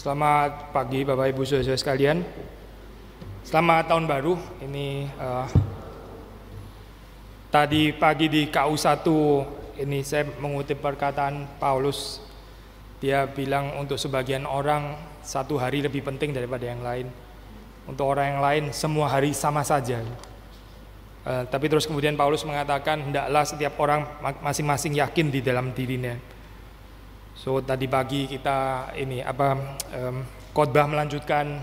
Selamat pagi Bapak Ibu Saudara sekalian. Selamat tahun baru. Ini uh, tadi pagi di KU1 ini saya mengutip perkataan Paulus. Dia bilang untuk sebagian orang satu hari lebih penting daripada yang lain. Untuk orang yang lain semua hari sama saja. Uh, tapi terus kemudian Paulus mengatakan hendaklah setiap orang masing-masing yakin di dalam dirinya So tadi pagi kita ini apa um, khotbah melanjutkan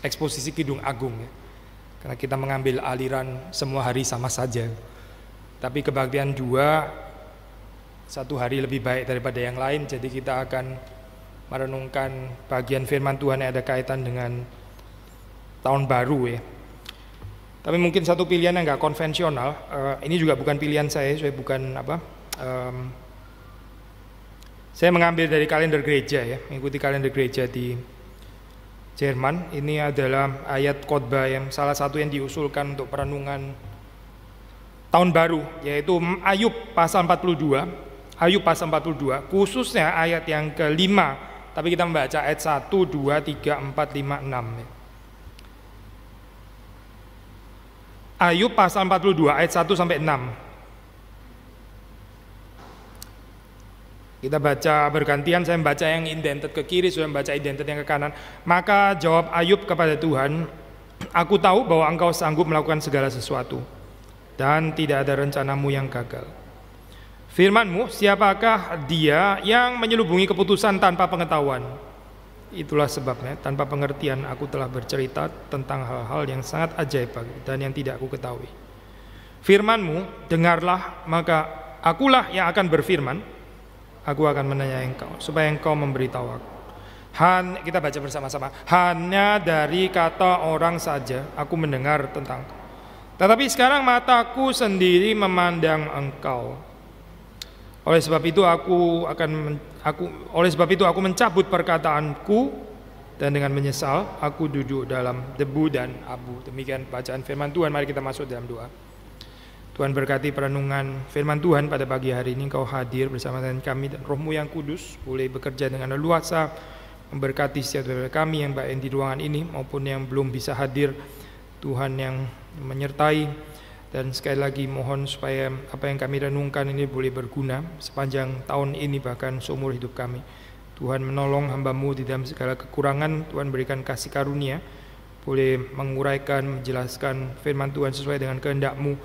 eksposisi Kidung Agung ya. Karena kita mengambil aliran semua hari sama saja. Tapi kebaktian dua satu hari lebih baik daripada yang lain jadi kita akan merenungkan bagian firman Tuhan yang ada kaitan dengan tahun baru ya. Tapi mungkin satu pilihan yang nggak konvensional, uh, ini juga bukan pilihan saya, saya bukan apa um, saya mengambil dari kalender gereja ya, mengikuti kalender gereja di Jerman. Ini adalah ayat khotbah yang salah satu yang diusulkan untuk perenungan tahun baru, yaitu Ayub pasal 42. Ayub pasal 42, khususnya ayat yang kelima, tapi kita membaca ayat 1, 2, 3, 4, 5, 6. Ayub pasal 42 ayat 1 sampai 6. Kita baca bergantian, saya membaca yang indented ke kiri, saya membaca indented yang ke kanan. Maka jawab Ayub kepada Tuhan, Aku tahu bahwa engkau sanggup melakukan segala sesuatu, dan tidak ada rencanamu yang gagal. Firmanmu, siapakah dia yang menyelubungi keputusan tanpa pengetahuan? Itulah sebabnya, tanpa pengertian aku telah bercerita tentang hal-hal yang sangat ajaib dan yang tidak aku ketahui. Firmanmu, dengarlah, maka akulah yang akan berfirman, aku akan menanya engkau supaya engkau memberitahu aku. Han, kita baca bersama-sama. Hanya dari kata orang saja aku mendengar tentang. Tetapi sekarang mataku sendiri memandang engkau. Oleh sebab itu aku akan men, aku oleh sebab itu aku mencabut perkataanku dan dengan menyesal aku duduk dalam debu dan abu. Demikian bacaan firman Tuhan. Mari kita masuk dalam doa. Tuhan berkati perenungan firman Tuhan pada pagi hari ini. Kau hadir bersama dengan kami dan rohmu yang kudus boleh bekerja dengan leluasa, memberkati setiap dari kami yang baik di ruangan ini maupun yang belum bisa hadir. Tuhan yang menyertai dan sekali lagi mohon supaya apa yang kami renungkan ini boleh berguna sepanjang tahun ini bahkan seumur hidup kami. Tuhan menolong hambamu di dalam segala kekurangan, Tuhan berikan kasih karunia, boleh menguraikan, menjelaskan firman Tuhan sesuai dengan kehendakmu,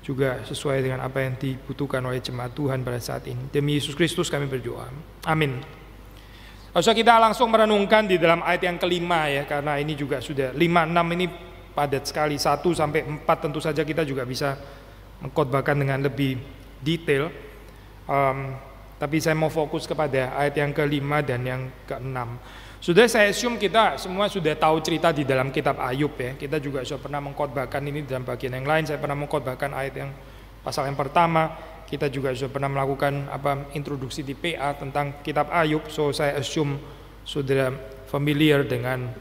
juga sesuai dengan apa yang dibutuhkan oleh jemaat Tuhan pada saat ini. Demi Yesus Kristus kami berdoa. Amin. Usah kita langsung merenungkan di dalam ayat yang kelima ya, karena ini juga sudah lima enam ini padat sekali satu sampai empat tentu saja kita juga bisa mengkotbahkan dengan lebih detail. Um, tapi saya mau fokus kepada ayat yang kelima dan yang keenam. Sudah saya assume kita semua sudah tahu cerita di dalam kitab Ayub ya. Kita juga sudah pernah mengkhotbahkan ini dalam bagian yang lain. Saya pernah mengkhotbahkan ayat yang pasal yang pertama. Kita juga sudah pernah melakukan apa introduksi di PA tentang kitab Ayub. So saya assume sudah familiar dengan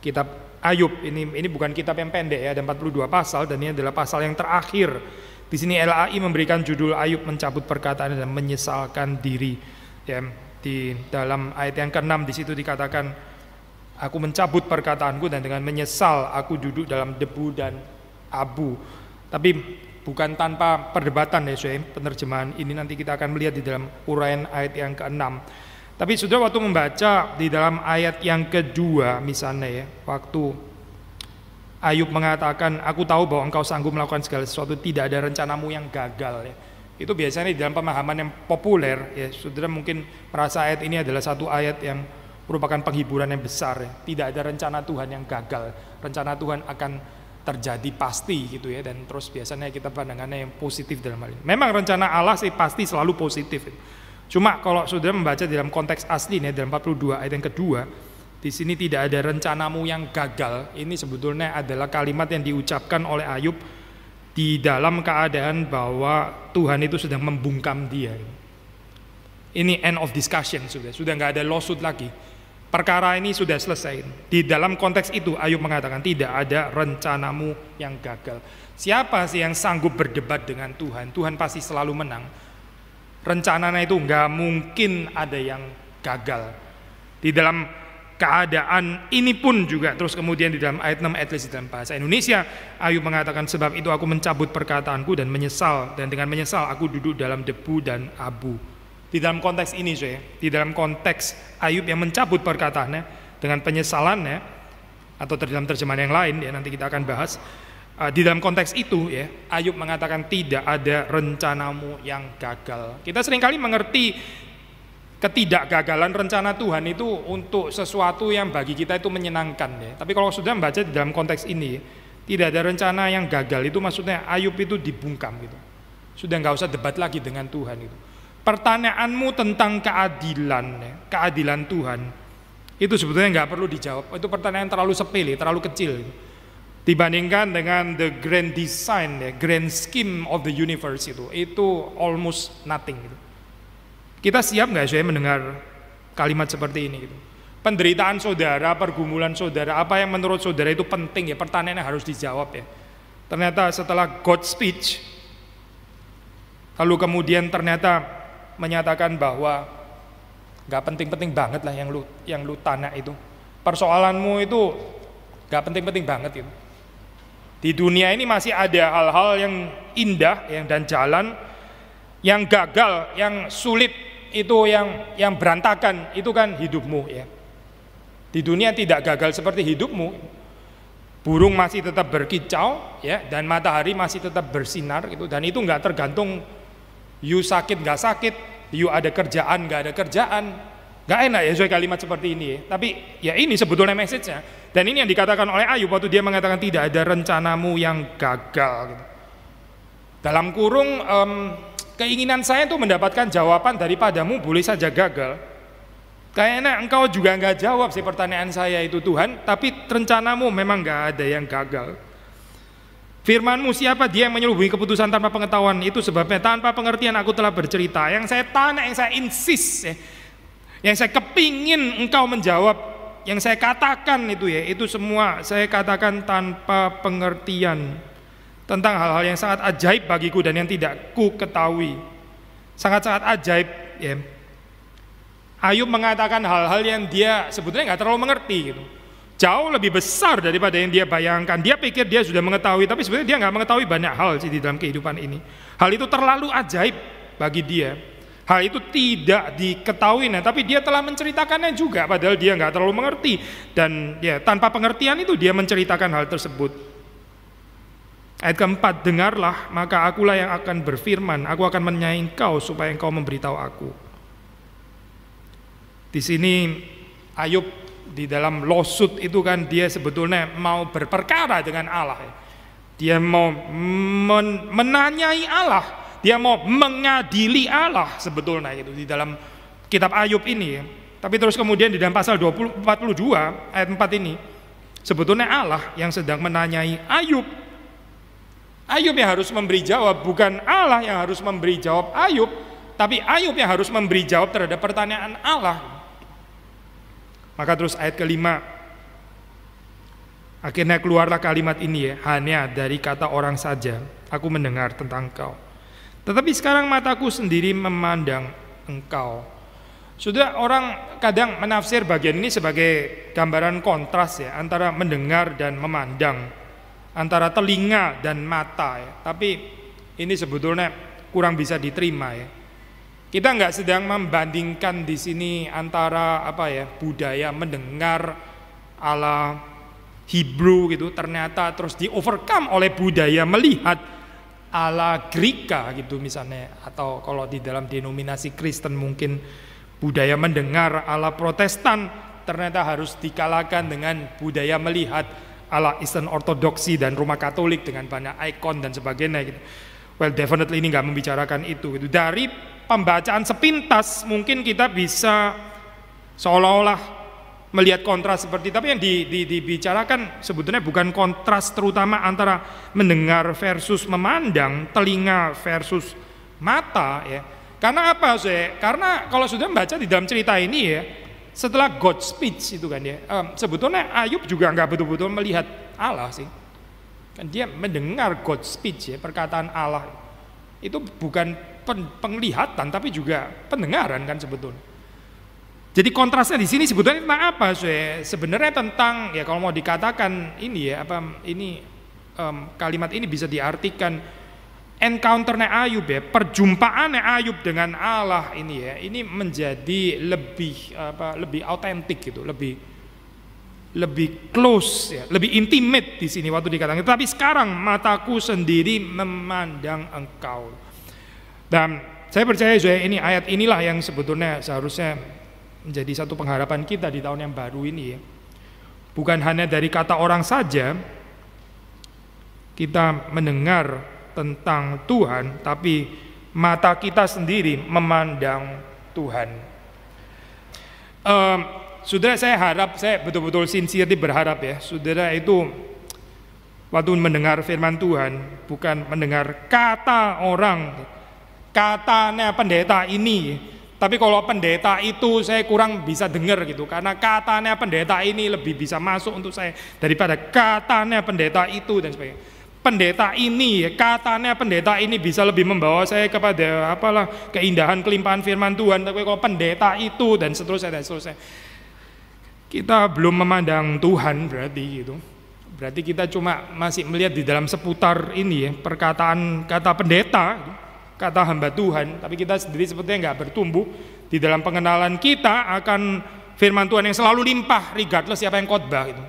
kitab Ayub. Ini ini bukan kitab yang pendek ya, ada 42 pasal dan ini adalah pasal yang terakhir. Di sini LAI memberikan judul Ayub mencabut perkataan dan menyesalkan diri. Ya, di dalam ayat yang ke-6 di situ dikatakan aku mencabut perkataanku dan dengan menyesal aku duduk dalam debu dan abu. Tapi bukan tanpa perdebatan ya saya penerjemahan ini nanti kita akan melihat di dalam uraian ayat yang ke-6. Tapi sudah waktu membaca di dalam ayat yang kedua misalnya ya, waktu Ayub mengatakan, aku tahu bahwa engkau sanggup melakukan segala sesuatu, tidak ada rencanamu yang gagal ya. Itu biasanya di dalam pemahaman yang populer ya saudara mungkin merasa ayat ini adalah satu ayat yang merupakan penghiburan yang besar. Ya. Tidak ada rencana Tuhan yang gagal. Rencana Tuhan akan terjadi pasti gitu ya dan terus biasanya kita pandangannya yang positif dalam hal ini. Memang rencana Allah sih pasti selalu positif. Ya. Cuma kalau saudara membaca dalam konteks asli nih dalam 42 ayat yang kedua, di sini tidak ada rencanamu yang gagal. Ini sebetulnya adalah kalimat yang diucapkan oleh Ayub di dalam keadaan bahwa Tuhan itu sedang membungkam dia. Ini end of discussion sudah, sudah nggak ada lawsuit lagi. Perkara ini sudah selesai. Di dalam konteks itu Ayub mengatakan tidak ada rencanamu yang gagal. Siapa sih yang sanggup berdebat dengan Tuhan? Tuhan pasti selalu menang. Rencananya itu nggak mungkin ada yang gagal. Di dalam keadaan ini pun juga terus kemudian di dalam ayat 6 at least di dalam bahasa Indonesia Ayub mengatakan sebab itu aku mencabut perkataanku dan menyesal dan dengan menyesal aku duduk dalam debu dan abu di dalam konteks ini saya di dalam konteks Ayub yang mencabut perkataannya dengan penyesalannya atau dalam terjemahan yang lain ya nanti kita akan bahas uh, di dalam konteks itu ya Ayub mengatakan tidak ada rencanamu yang gagal kita seringkali mengerti ketidakgagalan rencana Tuhan itu untuk sesuatu yang bagi kita itu menyenangkan ya. Tapi kalau sudah membaca di dalam konteks ini, tidak ada rencana yang gagal itu maksudnya Ayub itu dibungkam gitu. Sudah nggak usah debat lagi dengan Tuhan itu. Pertanyaanmu tentang keadilan, ya, keadilan Tuhan itu sebetulnya nggak perlu dijawab. Itu pertanyaan terlalu sepele, terlalu kecil. Gitu. Dibandingkan dengan the grand design, ya, grand scheme of the universe itu, itu almost nothing. Gitu. Kita siap nggak saya mendengar kalimat seperti ini? Gitu? Penderitaan saudara, pergumulan saudara, apa yang menurut saudara itu penting ya, Pertanyaannya harus dijawab ya. Ternyata setelah God speech, lalu kemudian ternyata menyatakan bahwa nggak penting-penting banget lah yang lu yang lu tanah itu. Persoalanmu itu nggak penting-penting banget itu. Di dunia ini masih ada hal-hal yang indah yang dan jalan yang gagal, yang sulit itu yang yang berantakan itu kan hidupmu ya di dunia tidak gagal seperti hidupmu burung masih tetap berkicau ya dan matahari masih tetap bersinar gitu dan itu nggak tergantung you sakit nggak sakit you ada kerjaan nggak ada kerjaan nggak enak ya saya kalimat seperti ini ya. tapi ya ini sebetulnya message-nya dan ini yang dikatakan oleh ayu waktu dia mengatakan tidak ada rencanamu yang gagal gitu. dalam kurung um, Keinginan saya itu mendapatkan jawaban daripadamu boleh saja gagal. Kayaknya engkau juga nggak jawab sih pertanyaan saya itu Tuhan, tapi rencanamu memang nggak ada yang gagal. Firmanmu siapa dia yang menyelubungi keputusan tanpa pengetahuan itu sebabnya tanpa pengertian aku telah bercerita yang saya tanya yang saya insis, ya, yang saya kepingin engkau menjawab yang saya katakan itu ya itu semua saya katakan tanpa pengertian tentang hal-hal yang sangat ajaib bagiku dan yang tidak ku ketahui. Sangat-sangat ajaib. Ya. Ayub mengatakan hal-hal yang dia sebetulnya nggak terlalu mengerti. Gitu. Jauh lebih besar daripada yang dia bayangkan. Dia pikir dia sudah mengetahui, tapi sebenarnya dia nggak mengetahui banyak hal sih di dalam kehidupan ini. Hal itu terlalu ajaib bagi dia. Hal itu tidak diketahui, nah, tapi dia telah menceritakannya juga, padahal dia nggak terlalu mengerti. Dan ya, tanpa pengertian itu dia menceritakan hal tersebut. Ayat keempat, dengarlah, maka akulah yang akan berfirman, aku akan menyaing kau supaya engkau memberitahu aku. Di sini Ayub di dalam Losut itu kan dia sebetulnya mau berperkara dengan Allah. Ya. Dia mau men menanyai Allah, dia mau mengadili Allah sebetulnya itu di dalam kitab Ayub ini. Ya. Tapi terus kemudian di dalam pasal 20, 42 ayat 4 ini sebetulnya Allah yang sedang menanyai Ayub Ayub yang harus memberi jawab, bukan Allah yang harus memberi jawab Ayub, tapi Ayub yang harus memberi jawab terhadap pertanyaan Allah. Maka terus ayat kelima, akhirnya keluarlah kalimat ini ya, hanya dari kata orang saja, aku mendengar tentang kau. Tetapi sekarang mataku sendiri memandang engkau. Sudah orang kadang menafsir bagian ini sebagai gambaran kontras ya, antara mendengar dan memandang antara telinga dan mata ya. Tapi ini sebetulnya kurang bisa diterima ya. Kita nggak sedang membandingkan di sini antara apa ya budaya mendengar ala Hebrew gitu ternyata terus di overcome oleh budaya melihat ala Greka gitu misalnya atau kalau di dalam denominasi Kristen mungkin budaya mendengar ala Protestan ternyata harus dikalahkan dengan budaya melihat ala Eastern Ortodoksi dan rumah Katolik dengan banyak ikon dan sebagainya gitu. Well definitely ini nggak membicarakan itu gitu. Dari pembacaan sepintas mungkin kita bisa seolah-olah melihat kontras seperti tapi yang di, di, dibicarakan sebetulnya bukan kontras terutama antara mendengar versus memandang telinga versus mata ya karena apa sih karena kalau sudah membaca di dalam cerita ini ya setelah God speech itu kan ya um, sebetulnya Ayub juga nggak betul-betul melihat Allah sih kan dia mendengar God speech ya perkataan Allah itu bukan pen penglihatan tapi juga pendengaran kan sebetulnya jadi kontrasnya di sini sebetulnya tentang apa sih sebenarnya tentang ya kalau mau dikatakan ini ya apa ini um, kalimat ini bisa diartikan Encounter ne Ayub ya, ne Ayub dengan Allah ini ya, ini menjadi lebih apa lebih autentik gitu, lebih lebih close ya, lebih intimate di sini waktu dikatakan. Tapi sekarang mataku sendiri memandang engkau. Dan saya percaya Zoya ini ayat inilah yang sebetulnya seharusnya menjadi satu pengharapan kita di tahun yang baru ini ya. Bukan hanya dari kata orang saja kita mendengar tentang Tuhan, tapi mata kita sendiri memandang Tuhan. Um, saudara, saya harap saya betul-betul sincerely berharap ya, saudara itu waktu mendengar firman Tuhan bukan mendengar kata orang, katanya pendeta ini, tapi kalau pendeta itu saya kurang bisa dengar gitu karena katanya pendeta ini lebih bisa masuk untuk saya daripada katanya pendeta itu dan sebagainya pendeta ini, katanya pendeta ini bisa lebih membawa saya kepada apalah keindahan kelimpahan firman Tuhan, tapi kalau pendeta itu dan seterusnya dan seterusnya. Kita belum memandang Tuhan berarti gitu. Berarti kita cuma masih melihat di dalam seputar ini ya, perkataan kata pendeta, kata hamba Tuhan, tapi kita sendiri sepertinya nggak bertumbuh di dalam pengenalan kita akan firman Tuhan yang selalu limpah regardless siapa yang khotbah itu.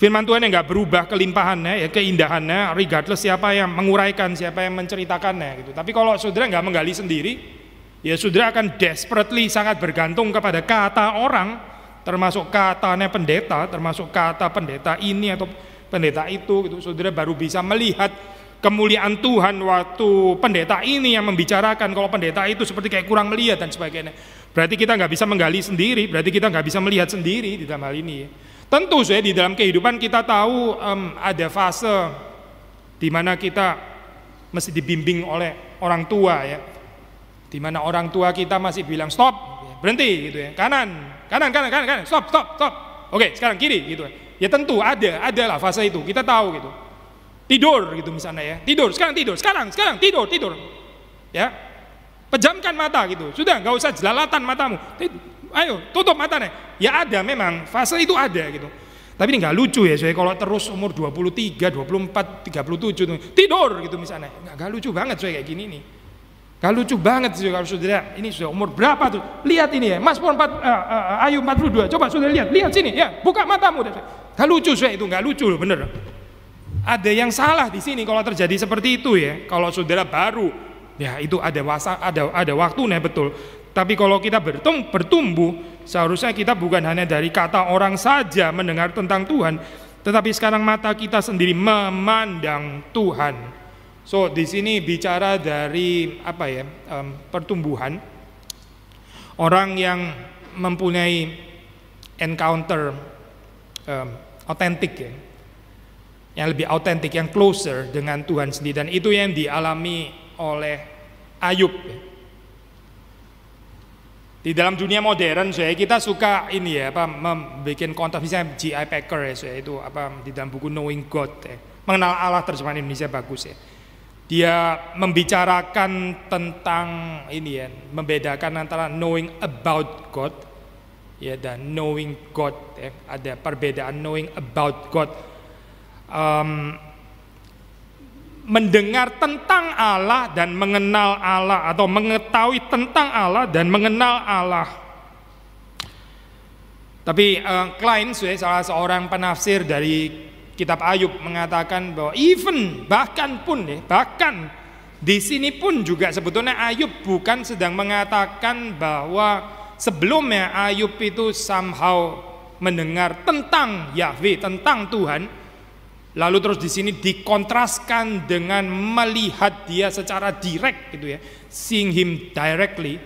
Firman Tuhan yang nggak berubah kelimpahannya, ya keindahannya, regardless siapa yang menguraikan, siapa yang menceritakannya gitu. Tapi kalau saudara nggak menggali sendiri, ya saudara akan desperately sangat bergantung kepada kata orang, termasuk katanya pendeta, termasuk kata pendeta ini atau pendeta itu gitu. Saudara baru bisa melihat kemuliaan Tuhan waktu pendeta ini yang membicarakan kalau pendeta itu seperti kayak kurang melihat dan sebagainya. Berarti kita nggak bisa menggali sendiri, berarti kita nggak bisa melihat sendiri di dalam hal ini. Ya. Tentu saya di dalam kehidupan kita tahu um, ada fase di mana kita mesti dibimbing oleh orang tua ya. Di mana orang tua kita masih bilang stop, berhenti gitu ya. Kanan, kanan, kanan, kanan, kanan. Stop, stop, stop. Oke, sekarang kiri gitu. Ya, ya tentu ada, ada lah fase itu. Kita tahu gitu. Tidur gitu misalnya ya. Tidur, sekarang tidur, sekarang, sekarang tidur, tidur. Ya. Pejamkan mata gitu. Sudah nggak usah jelalatan matamu. Tidur ayo tutup mata nih ya ada memang fase itu ada gitu tapi ini nggak lucu ya saya kalau terus umur 23 24 37 tidur gitu misalnya nggak, nggak lucu banget saya kayak gini nih nggak lucu banget sih kalau saudara ini sudah umur berapa tuh lihat ini ya Mas pun 4 uh, uh, Ayu 42 coba sudah lihat lihat sini ya buka matamu deh nggak lucu saya itu nggak lucu loh bener ada yang salah di sini kalau terjadi seperti itu ya kalau saudara baru ya itu ada wasa ada ada waktunya betul tapi kalau kita bertumbuh, seharusnya kita bukan hanya dari kata orang saja mendengar tentang Tuhan, tetapi sekarang mata kita sendiri memandang Tuhan. So di sini bicara dari apa ya um, pertumbuhan orang yang mempunyai encounter otentik um, ya, yang lebih autentik, yang closer dengan Tuhan sendiri dan itu yang dialami oleh Ayub. Ya di dalam dunia modern, saya kita suka ini ya, apa membuat konten misalnya G.I. Packer ya, saya itu apa di dalam buku Knowing God, ya. mengenal Allah terjemahan Indonesia bagus ya. Dia membicarakan tentang ini ya, membedakan antara knowing about God ya dan knowing God ya. Ada perbedaan knowing about God. Um, mendengar tentang Allah dan mengenal Allah atau mengetahui tentang Allah dan mengenal Allah. Tapi uh, eh, Klein ya, salah seorang penafsir dari kitab Ayub mengatakan bahwa even bahkan pun deh, ya, bahkan di sini pun juga sebetulnya Ayub bukan sedang mengatakan bahwa sebelumnya Ayub itu somehow mendengar tentang Yahweh, tentang Tuhan, Lalu terus di sini dikontraskan dengan melihat dia secara direct gitu ya, seeing him directly.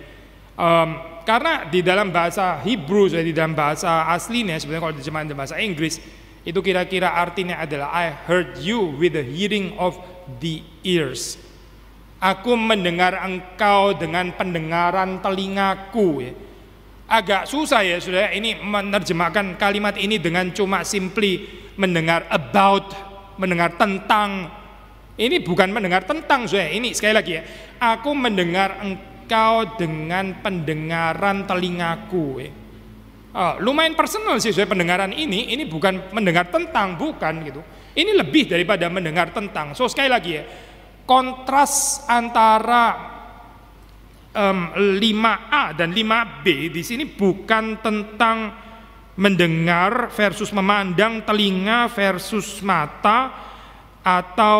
Um, karena di dalam bahasa Hebrew, jadi di dalam bahasa aslinya sebenarnya kalau diterjemahkan dalam bahasa Inggris itu kira-kira artinya adalah I heard you with the hearing of the ears. Aku mendengar engkau dengan pendengaran telingaku ya. Agak susah ya sudah ini menerjemahkan kalimat ini dengan cuma simply mendengar about, mendengar tentang. Ini bukan mendengar tentang, Saya Ini sekali lagi ya. Aku mendengar engkau dengan pendengaran telingaku. Eh. Oh, lumayan personal sih saya pendengaran ini. Ini bukan mendengar tentang, bukan gitu. Ini lebih daripada mendengar tentang. So sekali lagi ya, kontras antara um, 5A dan 5B di sini bukan tentang mendengar versus memandang telinga versus mata atau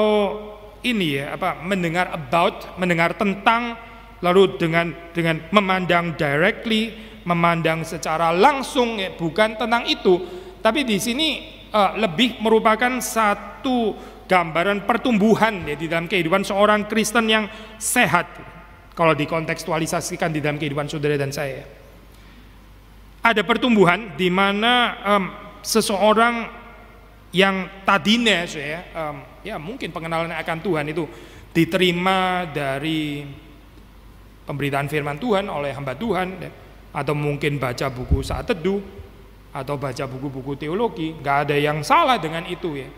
ini ya apa mendengar about mendengar tentang lalu dengan dengan memandang directly memandang secara langsung ya, bukan tentang itu tapi di sini uh, lebih merupakan satu gambaran pertumbuhan ya di dalam kehidupan seorang Kristen yang sehat kalau dikontekstualisasikan di dalam kehidupan saudara dan saya ada pertumbuhan di mana um, seseorang yang tadinya ya, um, ya mungkin pengenalan akan Tuhan itu diterima dari pemberitaan firman Tuhan oleh hamba Tuhan ya, atau mungkin baca buku saat teduh atau baca buku-buku teologi nggak ada yang salah dengan itu ya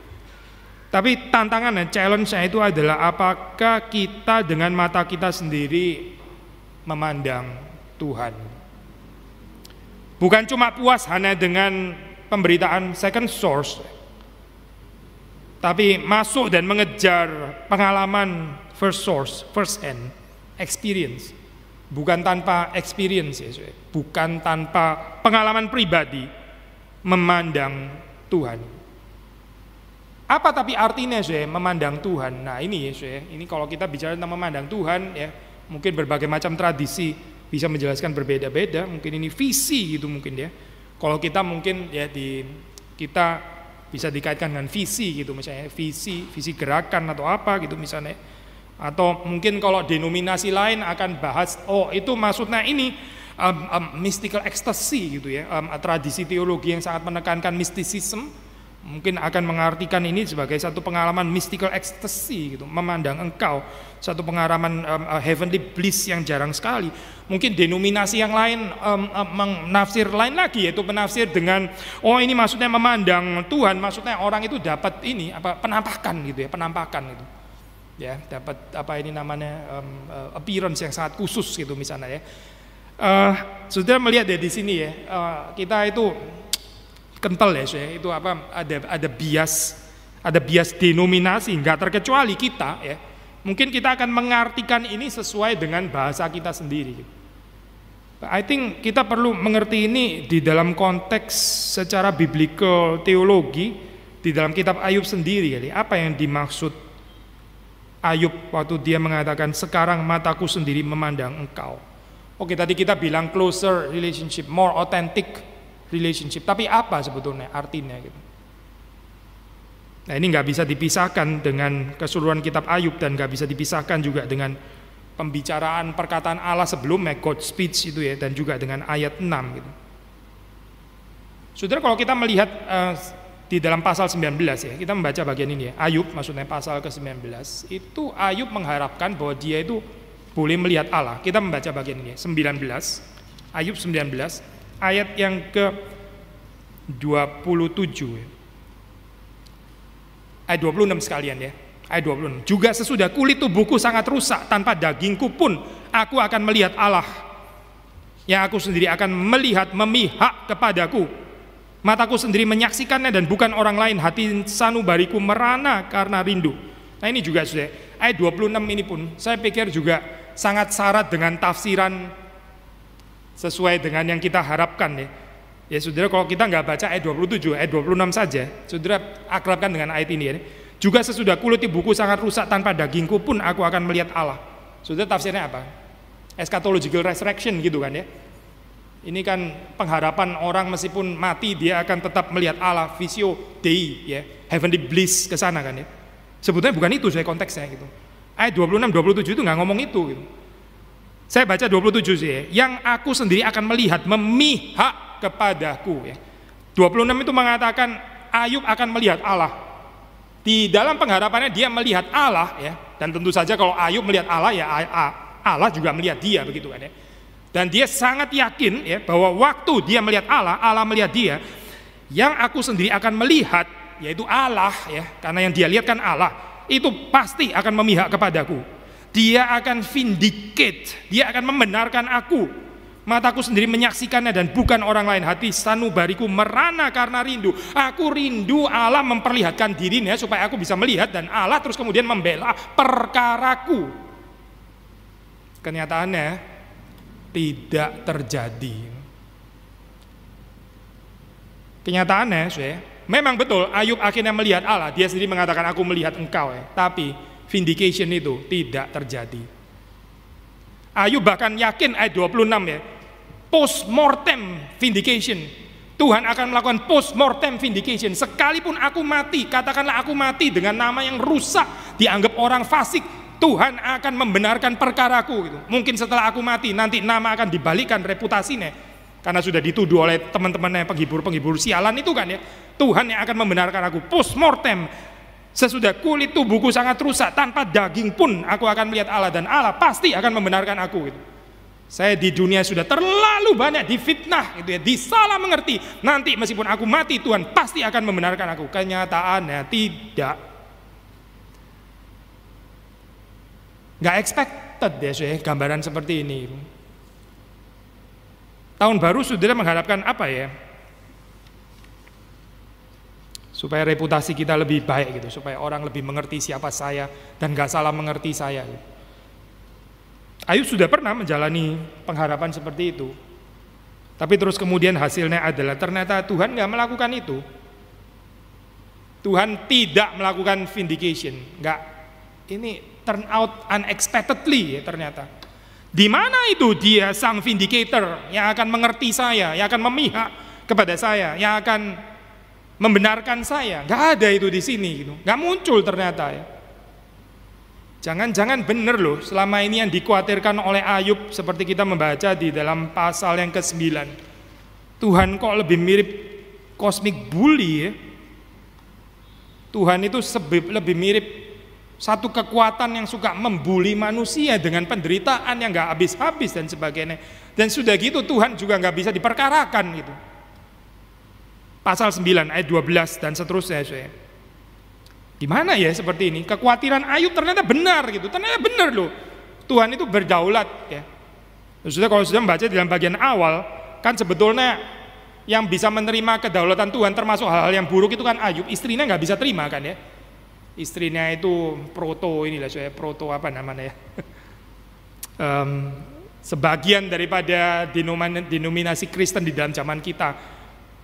tapi tantangannya challenge-nya itu adalah apakah kita dengan mata kita sendiri memandang Tuhan Bukan cuma puas hanya dengan pemberitaan second source, tapi masuk dan mengejar pengalaman first source, first hand, experience. Bukan tanpa experience, ya, bukan tanpa pengalaman pribadi memandang Tuhan. Apa tapi artinya saya memandang Tuhan? Nah ini ya, ini kalau kita bicara tentang memandang Tuhan ya, mungkin berbagai macam tradisi bisa menjelaskan berbeda-beda mungkin ini visi gitu mungkin ya kalau kita mungkin ya di kita bisa dikaitkan dengan visi gitu misalnya visi visi gerakan atau apa gitu misalnya atau mungkin kalau denominasi lain akan bahas oh itu maksudnya ini um, um, mystical ecstasy gitu ya um, tradisi teologi yang sangat menekankan mistisisme Mungkin akan mengartikan ini sebagai satu pengalaman mystical ecstasy gitu, memandang engkau, satu pengalaman um, uh, heavenly bliss yang jarang sekali. Mungkin denominasi yang lain um, um, menafsir lain lagi yaitu penafsir dengan oh ini maksudnya memandang Tuhan, maksudnya orang itu dapat ini apa penampakan gitu ya, penampakan gitu. Ya, dapat apa ini namanya um, uh, appearance yang sangat khusus gitu misalnya ya. Uh, eh, sudah melihat ya di sini ya, uh, kita itu kental ya saya itu apa ada ada bias ada bias denominasi nggak terkecuali kita ya. Mungkin kita akan mengartikan ini sesuai dengan bahasa kita sendiri. I think kita perlu mengerti ini di dalam konteks secara biblical teologi di dalam kitab Ayub sendiri Jadi Apa yang dimaksud Ayub waktu dia mengatakan sekarang mataku sendiri memandang engkau. Oke tadi kita bilang closer relationship, more authentic relationship. Tapi apa sebetulnya artinya gitu. Nah ini nggak bisa dipisahkan dengan keseluruhan kitab Ayub dan nggak bisa dipisahkan juga dengan pembicaraan perkataan Allah sebelumnya God speech itu ya dan juga dengan ayat 6 gitu. Saudara kalau kita melihat uh, di dalam pasal 19 ya, kita membaca bagian ini ya. Ayub maksudnya pasal ke-19 itu Ayub mengharapkan bahwa dia itu boleh melihat Allah. Kita membaca bagian ini ya, 19 Ayub 19 ayat yang ke 27 ya. ayat 26 sekalian ya ayat 26 juga sesudah kulit tubuhku sangat rusak tanpa dagingku pun aku akan melihat Allah yang aku sendiri akan melihat memihak kepadaku mataku sendiri menyaksikannya dan bukan orang lain hati sanubariku merana karena rindu nah ini juga sudah ayat 26 ini pun saya pikir juga sangat syarat dengan tafsiran sesuai dengan yang kita harapkan ya. Ya saudara kalau kita nggak baca ayat 27, ayat 26 saja, saudara akrabkan dengan ayat ini ya. Juga sesudah kulit buku sangat rusak tanpa dagingku pun aku akan melihat Allah. Saudara tafsirnya apa? Eschatological resurrection gitu kan ya. Ini kan pengharapan orang meskipun mati dia akan tetap melihat Allah, visio dei ya, heavenly bliss ke sana kan ya. Sebetulnya bukan itu saya konteksnya gitu. Ayat 26 27 itu nggak ngomong itu gitu. Saya baca 27 sih ya. Yang aku sendiri akan melihat memihak kepadaku ya. 26 itu mengatakan Ayub akan melihat Allah. Di dalam pengharapannya dia melihat Allah ya. Dan tentu saja kalau Ayub melihat Allah ya Allah juga melihat dia begitu kan ya. Dan dia sangat yakin ya bahwa waktu dia melihat Allah, Allah melihat dia. Yang aku sendiri akan melihat yaitu Allah ya, karena yang dia lihat kan Allah. Itu pasti akan memihak kepadaku. Dia akan vindicate, dia akan membenarkan aku. Mataku sendiri menyaksikannya dan bukan orang lain. Hati sanubariku merana karena rindu. Aku rindu Allah memperlihatkan dirinya supaya aku bisa melihat dan Allah terus kemudian membela perkaraku. Kenyataannya tidak terjadi. Kenyataannya, saya memang betul Ayub akhirnya melihat Allah. Dia sendiri mengatakan aku melihat engkau eh. Tapi vindication itu tidak terjadi. Ayub bahkan yakin ayat 26 ya, post mortem vindication. Tuhan akan melakukan post mortem vindication. Sekalipun aku mati, katakanlah aku mati dengan nama yang rusak, dianggap orang fasik, Tuhan akan membenarkan perkaraku gitu. Mungkin setelah aku mati nanti nama akan dibalikkan reputasinya karena sudah dituduh oleh teman-temannya penghibur-penghibur sialan itu kan ya. Tuhan yang akan membenarkan aku post mortem Sesudah kulit tubuhku sangat rusak, tanpa daging pun aku akan melihat Allah dan Allah pasti akan membenarkan aku. Gitu. Saya di dunia sudah terlalu banyak difitnah, gitu ya, disalah mengerti. Nanti meskipun aku mati, Tuhan pasti akan membenarkan aku. Kenyataannya tidak. Gak expected ya, saya gambaran seperti ini. Tahun baru saudara mengharapkan apa ya? supaya reputasi kita lebih baik gitu, supaya orang lebih mengerti siapa saya dan gak salah mengerti saya. Gitu. Ayub sudah pernah menjalani pengharapan seperti itu, tapi terus kemudian hasilnya adalah ternyata Tuhan gak melakukan itu. Tuhan tidak melakukan vindication, gak ini turn out unexpectedly ya ternyata. Di mana itu dia sang vindicator yang akan mengerti saya, yang akan memihak kepada saya, yang akan membenarkan saya. Gak ada itu di sini, gitu. gak muncul ternyata ya. Jangan-jangan benar loh, selama ini yang dikhawatirkan oleh Ayub seperti kita membaca di dalam pasal yang ke-9. Tuhan kok lebih mirip kosmik bully ya. Tuhan itu sebib lebih mirip satu kekuatan yang suka membuli manusia dengan penderitaan yang gak habis-habis dan sebagainya. Dan sudah gitu Tuhan juga gak bisa diperkarakan gitu pasal 9 ayat 12 dan seterusnya saya. Gimana ya seperti ini? Kekhawatiran Ayub ternyata benar gitu. Ternyata benar loh. Tuhan itu berdaulat ya. Sudah kalau sudah membaca di dalam bagian awal kan sebetulnya yang bisa menerima kedaulatan Tuhan termasuk hal-hal yang buruk itu kan Ayub istrinya nggak bisa terima kan ya istrinya itu proto inilah saya proto apa namanya ya um, sebagian daripada denominasi Kristen di dalam zaman kita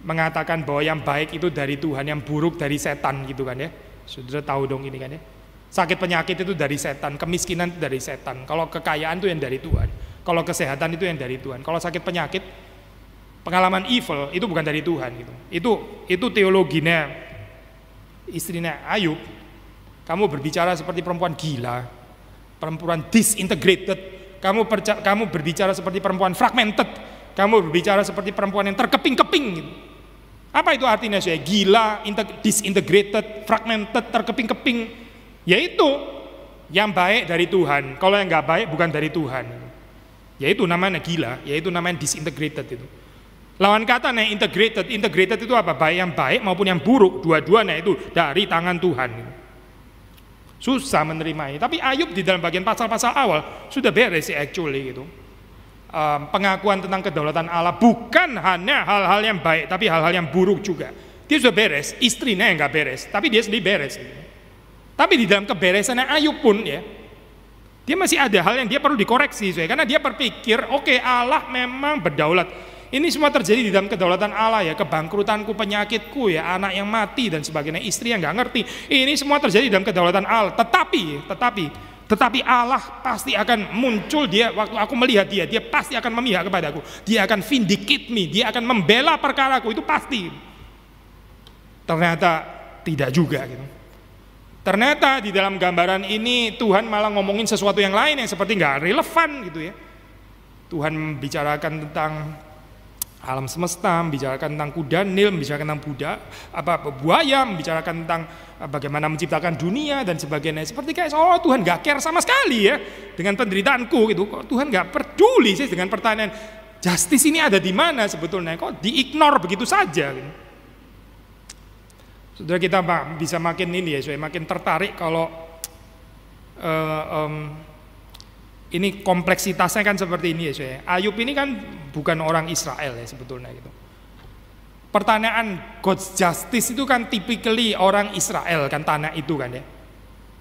mengatakan bahwa yang baik itu dari Tuhan, yang buruk dari setan gitu kan ya. Saudara tahu dong ini kan ya. Sakit penyakit itu dari setan, kemiskinan itu dari setan. Kalau kekayaan itu yang dari Tuhan. Kalau kesehatan itu yang dari Tuhan. Kalau sakit penyakit, pengalaman evil itu bukan dari Tuhan gitu. Itu itu teologinya istrinya Ayub. Kamu berbicara seperti perempuan gila, perempuan disintegrated. Kamu kamu berbicara seperti perempuan fragmented. Kamu berbicara seperti perempuan yang terkeping-keping gitu. Apa itu artinya saya? Gila, disintegrated, fragmented, terkeping-keping. Yaitu yang baik dari Tuhan. Kalau yang nggak baik bukan dari Tuhan. Yaitu namanya gila, yaitu namanya disintegrated itu. Lawan kata nih integrated, integrated itu apa? Baik yang baik maupun yang buruk, dua-duanya itu dari tangan Tuhan. Susah menerimanya. Tapi Ayub di dalam bagian pasal-pasal awal sudah beres sih actually gitu um, pengakuan tentang kedaulatan Allah bukan hanya hal-hal yang baik tapi hal-hal yang buruk juga dia sudah beres istrinya yang nggak beres tapi dia sendiri beres tapi di dalam keberesan Ayub pun ya dia masih ada hal yang dia perlu dikoreksi so, karena dia berpikir oke okay, Allah memang berdaulat ini semua terjadi di dalam kedaulatan Allah ya, kebangkrutanku, penyakitku ya, anak yang mati dan sebagainya, istri yang nggak ngerti. Ini semua terjadi di dalam kedaulatan Allah. Tetapi, tetapi tetapi Allah pasti akan muncul dia waktu aku melihat dia, dia pasti akan memihak kepadaku. Dia akan vindicate me, dia akan membela perkara aku itu pasti. Ternyata tidak juga gitu. Ternyata di dalam gambaran ini Tuhan malah ngomongin sesuatu yang lain yang seperti nggak relevan gitu ya. Tuhan membicarakan tentang alam semesta, membicarakan tentang kuda nil, membicarakan tentang Buddha, apa buaya, membicarakan tentang Eh, bagaimana menciptakan dunia dan sebagainya. Seperti kayak oh Tuhan gak care sama sekali ya dengan penderitaanku gitu. Kok Tuhan gak peduli sih dengan pertanyaan justice ini ada di mana sebetulnya? Kok diignore begitu saja? Gitu. Saudara kita bisa makin ini ya, saya makin tertarik kalau uh, um, ini kompleksitasnya kan seperti ini ya, saya. Ayub ini kan bukan orang Israel ya sebetulnya gitu. Pertanyaan God's justice itu kan typically orang Israel kan tanah itu kan ya.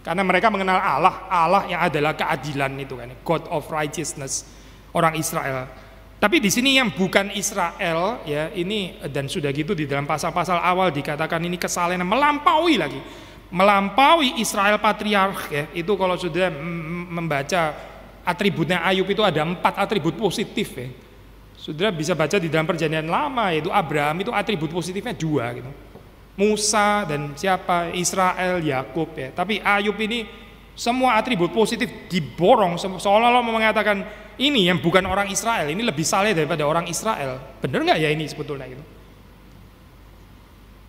Karena mereka mengenal Allah, Allah yang adalah keadilan itu kan, ya, God of righteousness orang Israel. Tapi di sini yang bukan Israel ya ini dan sudah gitu di dalam pasal-pasal awal dikatakan ini kesalahan melampaui lagi melampaui Israel patriark ya itu kalau sudah membaca atributnya Ayub itu ada empat atribut positif ya Saudara bisa baca di dalam perjanjian lama yaitu Abraham itu atribut positifnya dua gitu. Musa dan siapa Israel Yakub ya. Tapi Ayub ini semua atribut positif diborong seolah-olah mengatakan ini yang bukan orang Israel ini lebih saleh daripada orang Israel. Bener nggak ya ini sebetulnya gitu?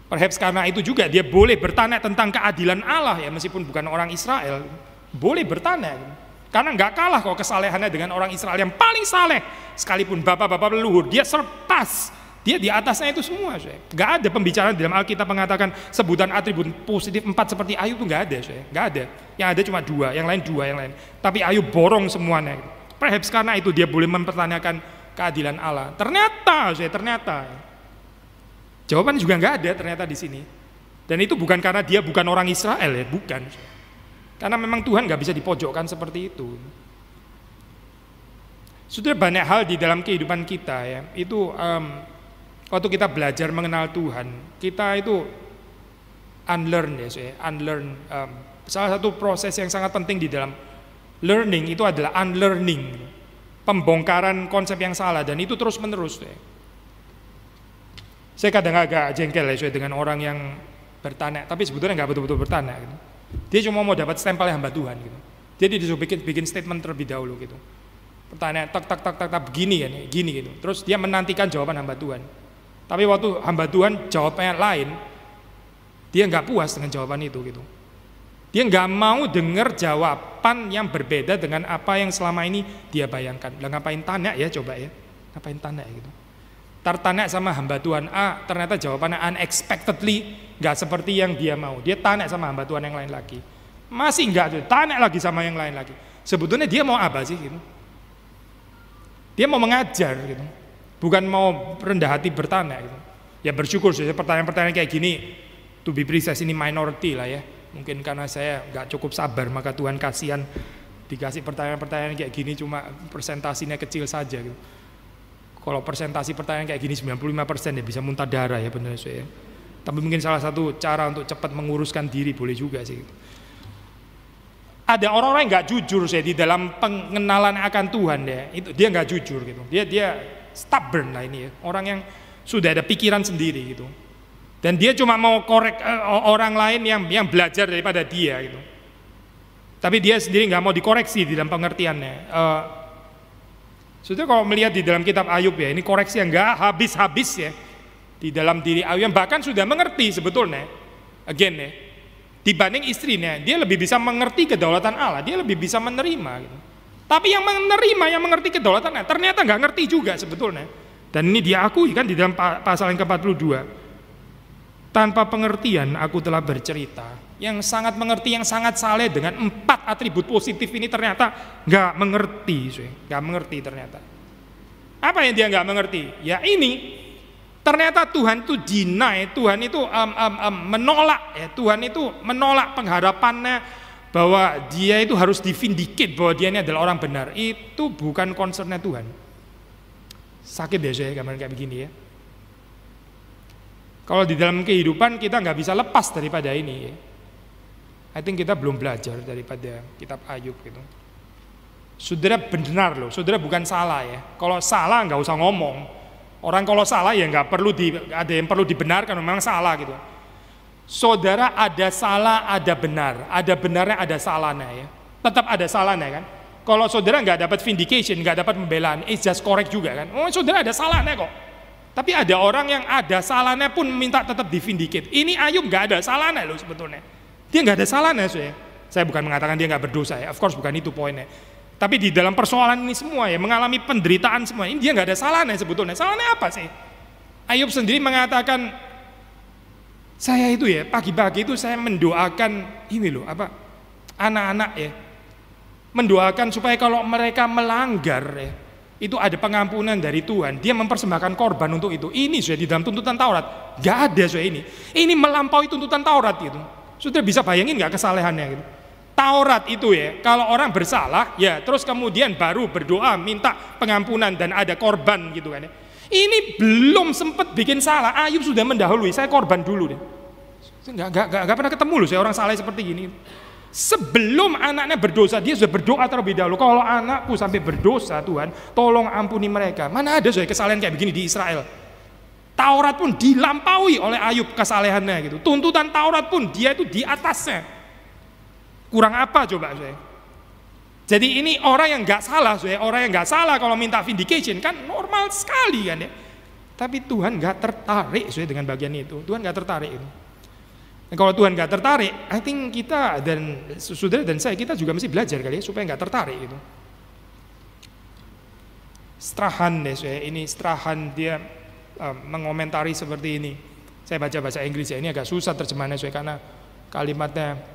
Perhaps karena itu juga dia boleh bertanya tentang keadilan Allah ya meskipun bukan orang Israel boleh bertanya. Gitu karena nggak kalah kok kesalehannya dengan orang Israel yang paling saleh. Sekalipun bapak-bapak leluhur, dia serpas. Dia di atasnya itu semua. Saya. Gak ada pembicaraan dalam Alkitab mengatakan sebutan atribut positif empat seperti Ayub itu gak ada. Saya. Gak ada. Yang ada cuma dua, yang lain dua, yang lain. Tapi Ayub borong semuanya. Perhaps karena itu dia boleh mempertanyakan keadilan Allah. Ternyata, saya ternyata. Jawaban juga gak ada ternyata di sini. Dan itu bukan karena dia bukan orang Israel ya, bukan. Karena memang Tuhan nggak bisa dipojokkan seperti itu. Sudah banyak hal di dalam kehidupan kita ya. Itu um, waktu kita belajar mengenal Tuhan, kita itu unlearn ya, saya unlearn. Um, salah satu proses yang sangat penting di dalam learning itu adalah unlearning, pembongkaran konsep yang salah dan itu terus menerus. Ya. Saya kadang agak jengkel ya, saya dengan orang yang bertanya, tapi sebetulnya nggak betul-betul bertanya. Gitu. Dia cuma mau dapat stempel hamba Tuhan gitu. Jadi disuruh bikin, bikin statement terlebih dahulu gitu. Pertanyaan tak tak tak tak tak begini kan, gini gitu. Terus dia menantikan jawaban hamba Tuhan. Tapi waktu hamba Tuhan jawabnya lain, dia nggak puas dengan jawaban itu gitu. Dia nggak mau dengar jawaban yang berbeda dengan apa yang selama ini dia bayangkan. Lah ngapain tanya ya coba ya? Ngapain tanya gitu? Tertanya sama hamba Tuhan A, ternyata jawabannya unexpectedly nggak seperti yang dia mau. Dia tanek sama hamba Tuhan yang lain lagi. Masih nggak tuh, tanek lagi sama yang lain lagi. Sebetulnya dia mau apa sih gitu? Dia mau mengajar gitu. Bukan mau rendah hati bertanya. gitu. Ya bersyukur sih, pertanyaan-pertanyaan kayak gini to be precise ini minority lah ya. Mungkin karena saya nggak cukup sabar maka Tuhan kasihan dikasih pertanyaan-pertanyaan kayak gini cuma persentasinya kecil saja gitu. Kalau persentasi pertanyaan kayak gini 95% ya bisa muntah darah ya benar saya. Tapi mungkin salah satu cara untuk cepat menguruskan diri boleh juga sih. Ada orang-orang yang nggak jujur sih di dalam pengenalan akan Tuhan ya. Itu dia nggak jujur gitu. Dia dia stubborn lah ini ya. Orang yang sudah ada pikiran sendiri gitu. Dan dia cuma mau korek uh, orang lain yang yang belajar daripada dia gitu. Tapi dia sendiri nggak mau dikoreksi di dalam pengertiannya. Uh, eh, sudah kalau melihat di dalam kitab Ayub ya, ini koreksi yang nggak habis-habis ya di dalam diri Ayu yang bahkan sudah mengerti sebetulnya again ya dibanding istrinya dia lebih bisa mengerti kedaulatan Allah dia lebih bisa menerima gitu. tapi yang menerima yang mengerti kedaulatan Allah ternyata nggak ngerti juga sebetulnya dan ini dia akui kan di dalam pasal yang ke-42 tanpa pengertian aku telah bercerita yang sangat mengerti yang sangat saleh dengan empat atribut positif ini ternyata nggak mengerti nggak mengerti ternyata apa yang dia nggak mengerti ya ini Ternyata Tuhan itu dinai, Tuhan itu um, um, um, menolak, ya, Tuhan itu menolak pengharapannya bahwa dia itu harus divindikit bahwa dia ini adalah orang benar. Itu bukan concernnya Tuhan. Sakit ya saya gambaran kayak begini ya. Kalau di dalam kehidupan kita nggak bisa lepas daripada ini. Ya. I think kita belum belajar daripada kitab Ayub gitu. Saudara benar loh, saudara bukan salah ya. Kalau salah nggak usah ngomong Orang kalau salah ya nggak perlu di, ada yang perlu dibenarkan memang salah gitu. Saudara ada salah, ada benar, ada benarnya, ada salahnya ya. Tetap ada salahnya kan. Kalau saudara nggak dapat vindication, nggak dapat pembelaan, it's just correct juga kan. Oh saudara ada salahnya kok. Tapi ada orang yang ada salahnya pun minta tetap divindicate. Ini Ayub nggak ada salahnya loh sebetulnya. Dia nggak ada salahnya saya. Saya bukan mengatakan dia nggak berdosa ya. Of course bukan itu poinnya. Tapi di dalam persoalan ini semua ya, mengalami penderitaan semua. Ini dia nggak ada salahnya sebetulnya. Salahnya apa sih? Ayub sendiri mengatakan, saya itu ya pagi-pagi itu saya mendoakan ini loh apa anak-anak ya mendoakan supaya kalau mereka melanggar ya, itu ada pengampunan dari Tuhan. Dia mempersembahkan korban untuk itu. Ini sudah di dalam tuntutan Taurat. nggak ada sudah ini. Ini melampaui tuntutan Taurat itu. Sudah bisa bayangin nggak kesalehannya gitu. Taurat itu ya, kalau orang bersalah ya terus kemudian baru berdoa minta pengampunan dan ada korban gitu kan ya. Ini belum sempat bikin salah, Ayub sudah mendahului, saya korban dulu deh. gak, nggak, pernah ketemu loh saya orang salah seperti ini. Sebelum anaknya berdosa, dia sudah berdoa terlebih dahulu. Kalau anakku sampai berdosa, Tuhan, tolong ampuni mereka. Mana ada saya kesalahan kayak begini di Israel? Taurat pun dilampaui oleh Ayub kesalehannya gitu. Tuntutan Taurat pun dia itu di atasnya Kurang apa coba saya? Jadi ini orang yang nggak salah, saya orang yang nggak salah kalau minta vindication kan normal sekali kan ya. Tapi Tuhan nggak tertarik saya dengan bagian itu. Tuhan nggak tertarik itu. Dan kalau Tuhan nggak tertarik, I think kita dan saudara dan saya kita juga mesti belajar kali ya supaya nggak tertarik itu. Strahan deh saya ini Strahan dia um, mengomentari seperti ini. Saya baca bahasa Inggris ya ini agak susah terjemahannya saya karena kalimatnya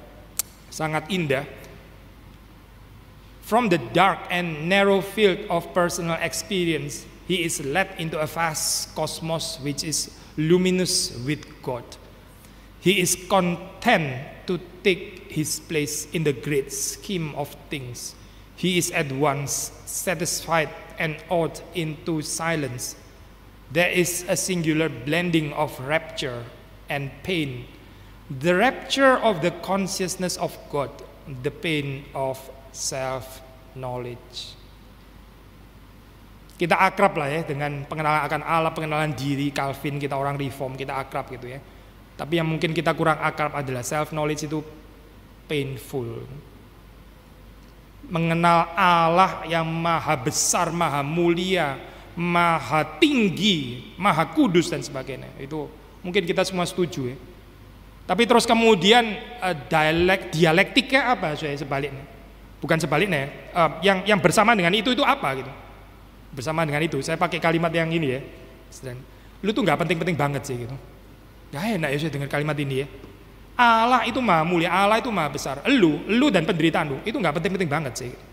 sangat indah. From the dark and narrow field of personal experience, he is led into a vast cosmos which is luminous with God. He is content to take his place in the great scheme of things. He is at once satisfied and awed into silence. There is a singular blending of rapture and pain the rapture of the consciousness of God, the pain of self knowledge. Kita akrab lah ya dengan pengenalan akan Allah, pengenalan diri, Calvin, kita orang reform, kita akrab gitu ya. Tapi yang mungkin kita kurang akrab adalah self knowledge itu painful. Mengenal Allah yang maha besar, maha mulia, maha tinggi, maha kudus dan sebagainya. Itu mungkin kita semua setuju ya tapi terus kemudian uh, dialek dialektika apa saya sebaliknya? Bukan sebaliknya, uh, yang yang bersama dengan itu itu apa gitu? Bersama dengan itu, saya pakai kalimat yang ini ya. Lu tuh nggak penting-penting banget sih gitu. Gak enak ya saya dengar kalimat ini ya. Allah itu maha mulia, Allah itu maha besar. Lu, lu dan penderitaan lu itu nggak penting-penting banget sih. Gitu.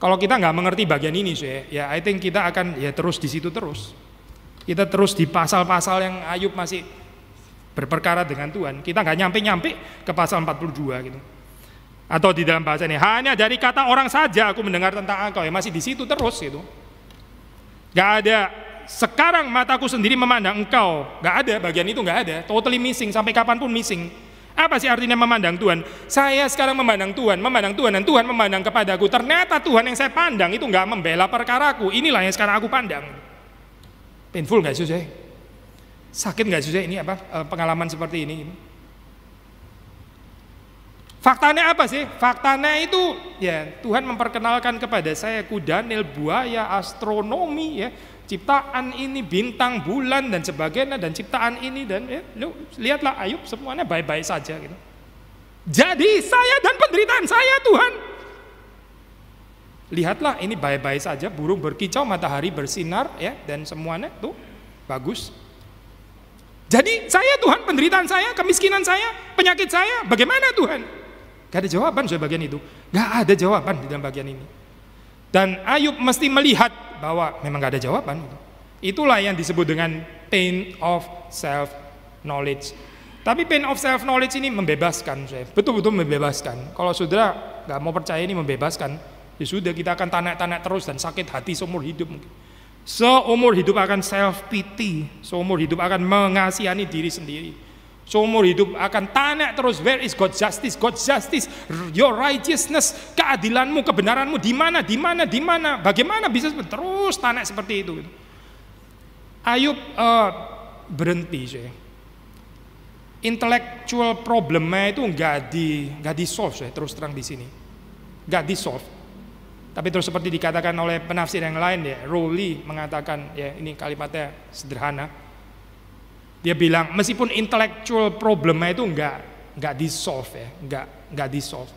Kalau kita nggak mengerti bagian ini sih, ya I think kita akan ya terus di situ terus. Kita terus di pasal-pasal yang Ayub masih berperkara dengan Tuhan. Kita nggak nyampe-nyampe ke pasal 42 gitu. Atau di dalam bahasa ini, hanya dari kata orang saja aku mendengar tentang engkau. Ya masih di situ terus gitu. Gak ada sekarang mataku sendiri memandang engkau. Gak ada, bagian itu gak ada. Totally missing, sampai kapanpun missing. Apa sih artinya memandang Tuhan? Saya sekarang memandang Tuhan, memandang Tuhan, dan Tuhan memandang kepadaku. Ternyata Tuhan yang saya pandang itu nggak membela perkaraku. Inilah yang sekarang aku pandang. Painful gak sih, saya? Sakit nggak sih ini apa eh, pengalaman seperti ini? Faktanya apa sih? Faktanya itu ya Tuhan memperkenalkan kepada saya kuda, nil buaya, astronomi ya, ciptaan ini bintang, bulan dan sebagainya dan ciptaan ini dan ya, lu lihatlah Ayub semuanya baik-baik saja gitu. Jadi saya dan penderitaan saya Tuhan lihatlah ini baik-baik saja burung berkicau matahari bersinar ya dan semuanya tuh bagus jadi saya Tuhan, penderitaan saya, kemiskinan saya, penyakit saya, bagaimana Tuhan? Gak ada jawaban saya bagian itu. Gak ada jawaban di dalam bagian ini. Dan Ayub mesti melihat bahwa memang gak ada jawaban. Itulah yang disebut dengan pain of self knowledge. Tapi pain of self knowledge ini membebaskan saya, betul-betul membebaskan. Kalau saudara gak mau percaya ini membebaskan, ya sudah kita akan tanak-tanak terus dan sakit hati seumur hidup mungkin. Seumur hidup akan self pity, seumur hidup akan mengasihani diri sendiri. Seumur hidup akan tanya terus where is God justice? God justice, your righteousness, keadilanmu, kebenaranmu di mana? Di mana? Di mana? Bagaimana bisa terus tanya seperti itu? Gitu. Ayub uh, berhenti sih. Intellectual problemnya itu nggak di nggak di solve sih terus terang di sini, nggak di solve tapi terus seperti dikatakan oleh penafsir yang lain ya, Rowley mengatakan ya ini kalimatnya sederhana. Dia bilang meskipun intellectual problemnya itu enggak enggak di solve ya, enggak enggak di solve.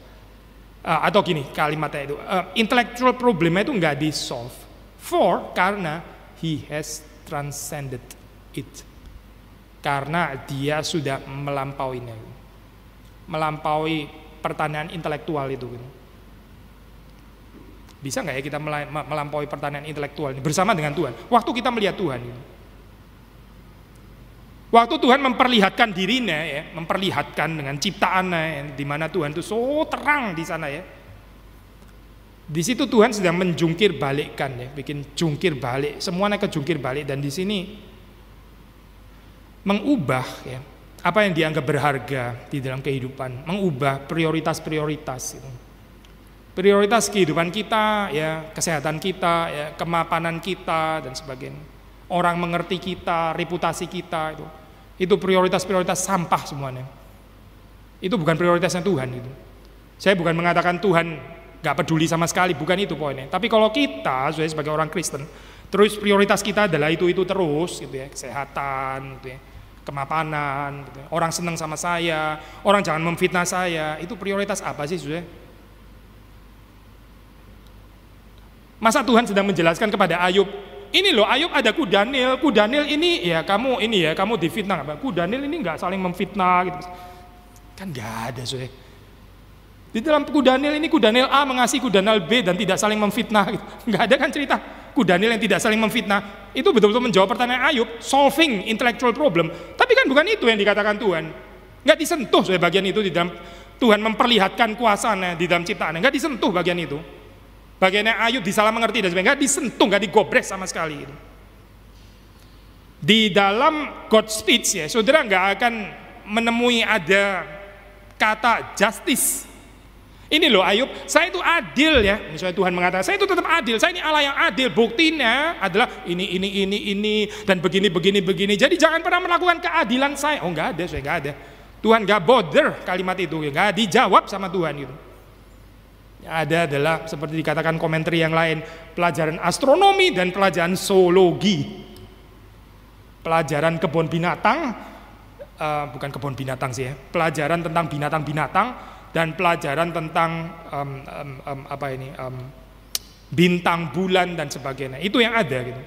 Uh, ah, atau gini kalimatnya itu, uh, intellectual problemnya itu enggak di solve. For karena he has transcended it. Karena dia sudah melampauinya. Melampaui pertanyaan intelektual itu. Gitu bisa nggak ya kita melampaui pertanyaan intelektual ini bersama dengan Tuhan? Waktu kita melihat Tuhan ini. Waktu Tuhan memperlihatkan dirinya ya, memperlihatkan dengan ciptaannya ya, di mana Tuhan itu so terang di sana ya. Di situ Tuhan sedang menjungkir balikkan ya, bikin jungkir balik, semuanya ke jungkir balik dan di sini mengubah ya, apa yang dianggap berharga di dalam kehidupan, mengubah prioritas-prioritas. -prioritas, prioritas kehidupan kita, ya kesehatan kita, ya kemapanan kita dan sebagainya. Orang mengerti kita, reputasi kita itu. Itu prioritas-prioritas sampah semuanya. Itu bukan prioritasnya Tuhan itu. Saya bukan mengatakan Tuhan nggak peduli sama sekali, bukan itu poinnya. Tapi kalau kita sebagai orang Kristen, terus prioritas kita adalah itu-itu terus gitu ya, kesehatan gitu ya, kemapanan, gitu ya. orang senang sama saya, orang jangan memfitnah saya, itu prioritas apa sih sudah? Masa Tuhan sedang menjelaskan kepada Ayub, ini loh Ayub ada ku Daniel, ku Daniel ini ya kamu ini ya kamu difitnah apa? Daniel ini nggak saling memfitnah gitu. Kan nggak ada sih. Di dalam ku Daniel ini ku Daniel A mengasihi ku Daniel B dan tidak saling memfitnah gitu. Nggak ada kan cerita ku Daniel yang tidak saling memfitnah. Itu betul-betul menjawab pertanyaan Ayub, solving intellectual problem. Tapi kan bukan itu yang dikatakan Tuhan. Nggak disentuh sebagai bagian itu di dalam Tuhan memperlihatkan kuasanya di dalam ciptaan. Nggak disentuh bagian itu. Bagiannya Ayub disalah mengerti dan sebagainya, nggak disentuh, nggak digobres sama sekali. Di dalam God speech ya, saudara nggak akan menemui ada kata justice. Ini loh Ayub, saya itu adil ya. Misalnya Tuhan mengatakan, saya itu tetap adil. Saya ini Allah yang adil. Buktinya adalah ini, ini, ini, ini, dan begini, begini, begini. Jadi jangan pernah melakukan keadilan saya. Oh nggak ada, saya nggak ada. Tuhan nggak bother kalimat itu, nggak dijawab sama Tuhan gitu ada adalah seperti dikatakan komentar yang lain, pelajaran astronomi dan pelajaran zoologi. Pelajaran kebun binatang, uh, bukan kebun binatang sih ya, pelajaran tentang binatang-binatang dan pelajaran tentang um, um, um, apa ini um, bintang bulan dan sebagainya. Itu yang ada gitu.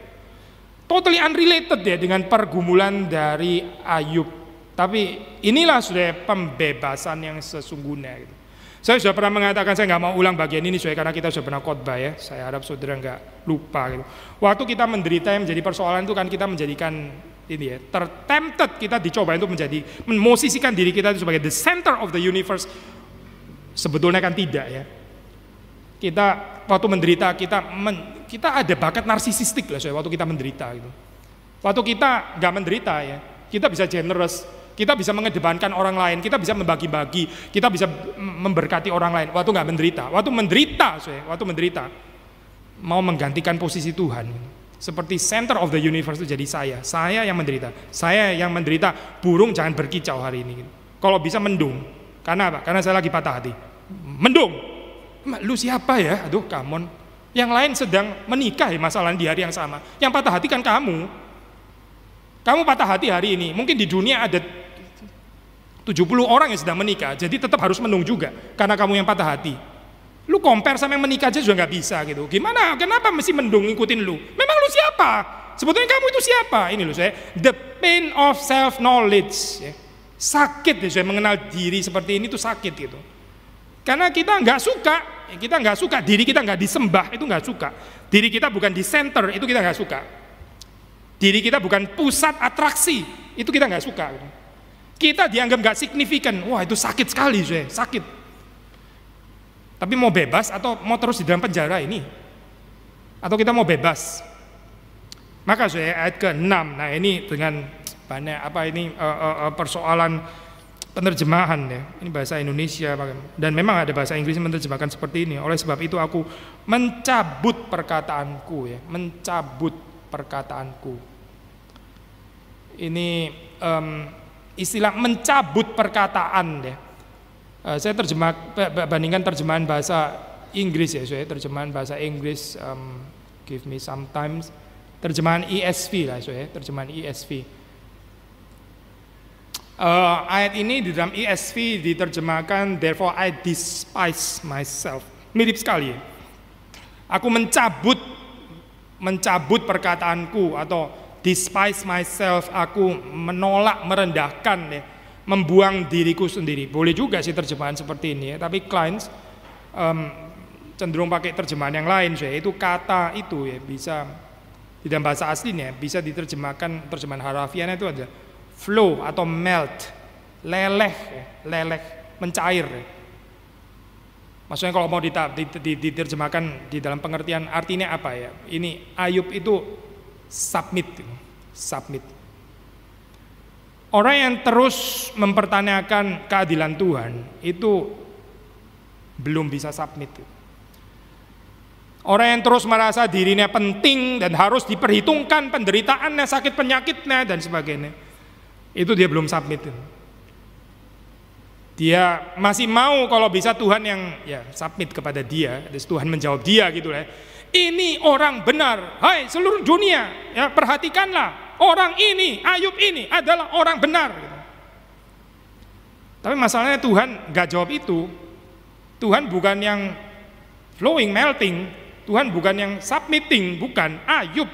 Totally unrelated ya dengan pergumulan dari Ayub. Tapi inilah sudah pembebasan yang sesungguhnya gitu. Saya sudah pernah mengatakan saya nggak mau ulang bagian ini soalnya karena kita sudah pernah khotbah ya. Saya harap saudara nggak lupa gitu. Waktu kita menderita yang menjadi persoalan itu kan kita menjadikan ini ya, tertempted kita dicoba untuk menjadi memosisikan diri kita itu sebagai the center of the universe. Sebetulnya kan tidak ya. Kita waktu menderita kita men, kita ada bakat narsisistik lah saya waktu kita menderita gitu. Waktu kita nggak menderita ya, kita bisa generous, kita bisa mengedepankan orang lain, kita bisa membagi-bagi, kita bisa memberkati orang lain. Waktu nggak menderita, waktu menderita, waktu menderita, mau menggantikan posisi Tuhan. Seperti center of the universe itu jadi saya, saya yang menderita, saya yang menderita. Burung jangan berkicau hari ini. Kalau bisa mendung, karena apa? Karena saya lagi patah hati. Mendung, lu siapa ya? Aduh, kamu Yang lain sedang menikah ya masalah di hari yang sama. Yang patah hati kan kamu. Kamu patah hati hari ini. Mungkin di dunia ada 70 orang yang sedang menikah, jadi tetap harus menung juga karena kamu yang patah hati. Lu compare sama yang menikah aja juga nggak bisa gitu. Gimana? Kenapa mesti mendung ngikutin lu? Memang lu siapa? Sebetulnya kamu itu siapa? Ini lu saya, the pain of self knowledge. Ya. Sakit ya saya mengenal diri seperti ini tuh sakit gitu. Karena kita nggak suka, ya, kita nggak suka diri kita nggak disembah itu nggak suka. Diri kita bukan di center itu kita nggak suka. Diri kita bukan pusat atraksi itu kita nggak suka. Gitu. Kita dianggap gak signifikan. Wah itu sakit sekali, saya sakit. Tapi mau bebas atau mau terus di dalam penjara ini? Atau kita mau bebas? Maka saya ayat ke-6. Nah ini dengan banyak apa ini uh, uh, uh, persoalan penerjemahan ya. Ini bahasa Indonesia dan memang ada bahasa Inggris yang menerjemahkan seperti ini. Oleh sebab itu aku mencabut perkataanku ya, mencabut perkataanku. Ini um, istilah mencabut perkataan ya. saya terjemah bandingkan terjemahan bahasa Inggris ya, saya terjemahan bahasa Inggris um, give me sometimes terjemahan ESV lah saya terjemahan ESV. Uh, eh, ayat ini di dalam ESV diterjemahkan therefore I despise myself. Mirip sekali. Aku mencabut mencabut perkataanku atau despise myself, aku menolak, merendahkan ya, membuang diriku sendiri. Boleh juga sih terjemahan seperti ini ya, tapi clients um, cenderung pakai terjemahan yang lain, saya itu kata itu ya bisa di dalam bahasa aslinya ya, bisa diterjemahkan terjemahan harafian itu ada flow atau melt, leleh, ya, leleh, mencair. Ya. Maksudnya kalau mau diterjemahkan di dalam pengertian artinya apa ya? Ini Ayub itu submit submit orang yang terus mempertanyakan keadilan Tuhan itu belum bisa submit Orang yang terus merasa dirinya penting dan harus diperhitungkan penderitaannya, sakit penyakitnya dan sebagainya. Itu dia belum submit. Dia masih mau kalau bisa Tuhan yang ya submit kepada dia, terus Tuhan menjawab dia gitu ya ini orang benar. Hai seluruh dunia, ya perhatikanlah orang ini, Ayub ini adalah orang benar. Tapi masalahnya Tuhan gak jawab itu. Tuhan bukan yang flowing, melting. Tuhan bukan yang submitting, bukan Ayub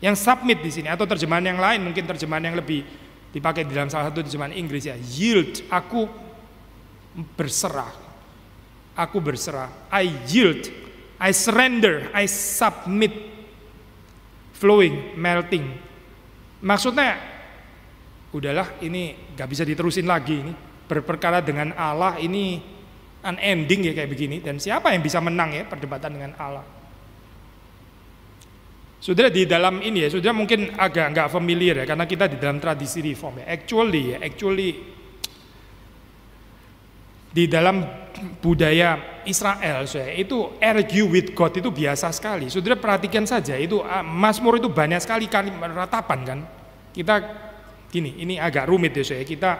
yang submit di sini atau terjemahan yang lain mungkin terjemahan yang lebih dipakai di dalam salah satu terjemahan Inggris ya yield aku berserah aku berserah I yield I surrender, I submit, flowing, melting. Maksudnya, udahlah ini gak bisa diterusin lagi ini. Berperkara dengan Allah ini unending ya kayak begini. Dan siapa yang bisa menang ya perdebatan dengan Allah. sudah di dalam ini ya, sudah mungkin agak nggak familiar ya, karena kita di dalam tradisi reform ya. Actually ya, actually di dalam budaya Israel saya itu argue with God itu biasa sekali. Saudara perhatikan saja itu ah, Mazmur itu banyak sekali kali ratapan kan. Kita gini, ini agak rumit ya saya. Kita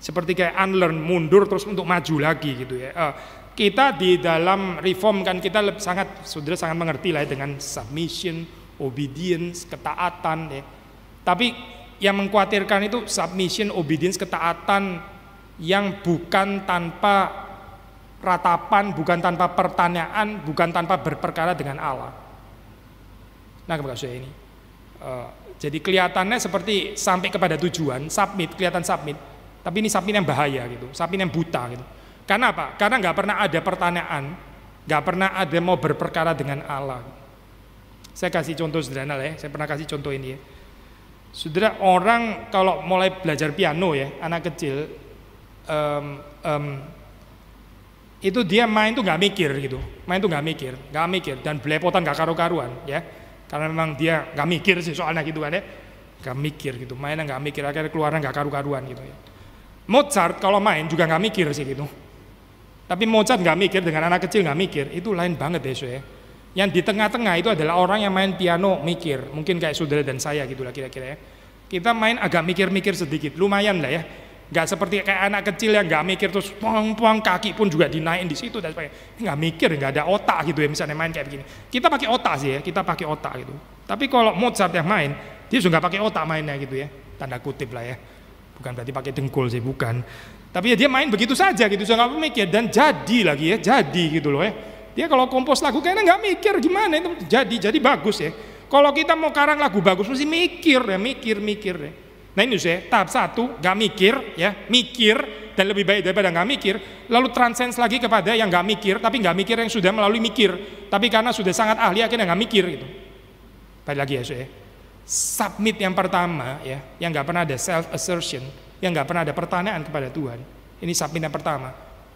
seperti kayak unlearn mundur terus untuk maju lagi gitu ya. Ah, kita di dalam reform kan kita sangat saudara sangat mengerti lah ya dengan submission, obedience, ketaatan ya. Tapi yang mengkhawatirkan itu submission, obedience, ketaatan yang bukan tanpa ratapan, bukan tanpa pertanyaan, bukan tanpa berperkara dengan Allah. Nah, saya ini. Uh, jadi kelihatannya seperti sampai kepada tujuan, submit, kelihatan submit. Tapi ini submit yang bahaya gitu, submit yang buta gitu. Karena apa? Karena nggak pernah ada pertanyaan, nggak pernah ada mau berperkara dengan Allah. Saya kasih contoh sederhana ya, saya pernah kasih contoh ini ya. Saudara orang kalau mulai belajar piano ya, anak kecil, um, um, itu dia main tuh nggak mikir gitu main tuh nggak mikir nggak mikir dan belepotan nggak karu-karuan ya karena memang dia nggak mikir sih soalnya gitu kan ya nggak mikir gitu mainnya nggak mikir akhirnya keluarnya nggak karu-karuan gitu ya Mozart kalau main juga nggak mikir sih gitu tapi Mozart nggak mikir dengan anak kecil nggak mikir itu lain banget ya ya yang di tengah-tengah itu adalah orang yang main piano mikir mungkin kayak saudara dan saya gitulah kira-kira ya kita main agak mikir-mikir sedikit lumayan lah ya Nggak seperti kayak anak kecil yang nggak mikir terus puang-puang kaki pun juga dinaikin di situ dan sebagainya. Nggak mikir, nggak ada otak gitu ya misalnya main kayak begini. Kita pakai otak sih ya, kita pakai otak gitu. Tapi kalau Mozart yang main, dia juga nggak pakai otak mainnya gitu ya. Tanda kutip lah ya. Bukan berarti pakai dengkul sih, bukan. Tapi ya dia main begitu saja gitu, sudah nggak mikir. Dan jadi lagi ya, jadi gitu loh ya. Dia kalau kompos lagu kayaknya nggak mikir gimana itu jadi, jadi bagus ya. Kalau kita mau karang lagu bagus mesti mikir ya, mikir, mikir ya. Nah ini saya tahap satu, gak mikir ya, mikir dan lebih baik daripada gak mikir, lalu transens lagi kepada yang gak mikir, tapi gak mikir yang sudah melalui mikir, tapi karena sudah sangat ahli akhirnya gak mikir gitu. Tadi lagi ya saya, submit yang pertama ya, yang gak pernah ada self assertion, yang gak pernah ada pertanyaan kepada Tuhan. Ini submit yang pertama.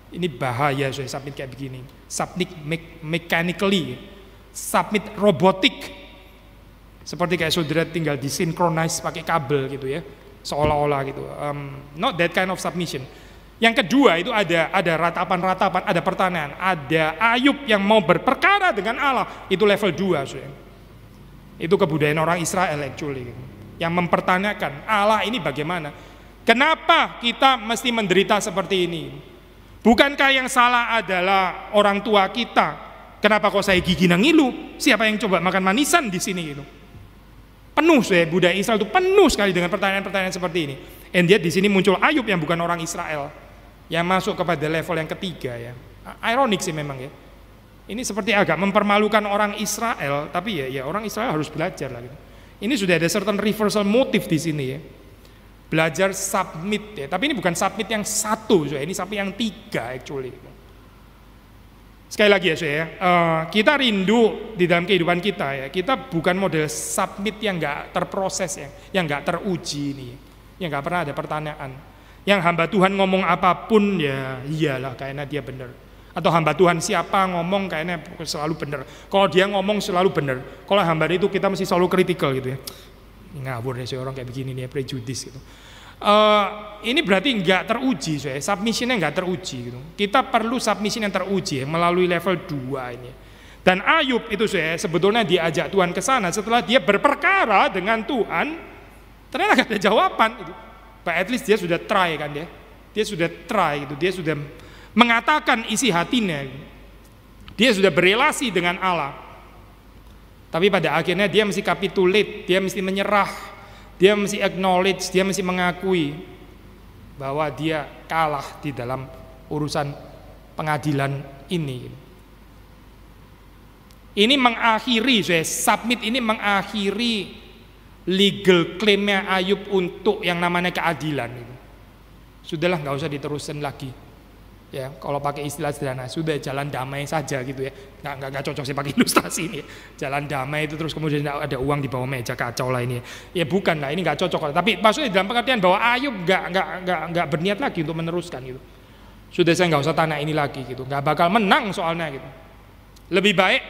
Ini bahaya saya submit kayak begini. Submit me mechanically, submit robotik seperti kayak saudara tinggal disinkronize pakai kabel gitu ya, seolah-olah gitu. Um, not that kind of submission. Yang kedua itu ada ada ratapan-ratapan, ada pertanyaan, ada Ayub yang mau berperkara dengan Allah, itu level 2 saudara. Itu kebudayaan orang Israel actually. Gitu. Yang mempertanyakan Allah ini bagaimana? Kenapa kita mesti menderita seperti ini? Bukankah yang salah adalah orang tua kita? Kenapa kok saya gigi nangilu? Siapa yang coba makan manisan di sini gitu? Penuh ya budaya Israel itu penuh sekali dengan pertanyaan-pertanyaan seperti ini. And yet di sini muncul Ayub yang bukan orang Israel yang masuk kepada level yang ketiga ya. Ironik sih memang ya. Ini seperti agak mempermalukan orang Israel, tapi ya ya orang Israel harus belajar lagi. Gitu. Ini sudah ada certain reversal motif di sini ya. Belajar submit ya, tapi ini bukan submit yang satu, ini submit yang tiga actually. Sekali lagi ya saya, uh, eh, kita rindu di dalam kehidupan kita ya. Kita bukan model submit yang nggak terproses ya, yang nggak teruji nih, yang nggak pernah ada pertanyaan. Yang hamba Tuhan ngomong apapun ya iyalah kayaknya dia benar. Atau hamba Tuhan siapa ngomong kayaknya selalu benar. Kalau dia ngomong selalu benar. Kalau hamba itu kita mesti selalu kritikal gitu ya. ngabur nih seorang kayak begini nih prejudis gitu. Eh, ini berarti nggak teruji, saya. submissionnya nggak teruji. Gitu. Kita perlu submission yang teruji ya, melalui level 2 ini. Dan Ayub itu saya sebetulnya diajak Tuhan ke sana setelah dia berperkara dengan Tuhan, ternyata gak ada jawaban. Gitu. But at least dia sudah try kan dia, ya. dia sudah try gitu, dia sudah mengatakan isi hatinya, gitu. dia sudah berrelasi dengan Allah. Tapi pada akhirnya dia mesti kapitulit, dia mesti menyerah dia mesti acknowledge, dia mesti mengakui bahwa dia kalah di dalam urusan pengadilan ini. Ini mengakhiri, saya submit ini mengakhiri legal claimnya Ayub untuk yang namanya keadilan. Sudahlah, nggak usah diteruskan lagi ya kalau pakai istilah sederhana sudah jalan damai saja gitu ya nggak nggak, cocok sih pakai ilustrasi ini jalan damai itu terus kemudian ada uang di bawah meja kacau lah ini ya, ya bukan lah ini nggak cocok tapi maksudnya dalam pengertian bahwa Ayub nggak nggak nggak nggak berniat lagi untuk meneruskan gitu sudah saya nggak usah tanah ini lagi gitu nggak bakal menang soalnya gitu lebih baik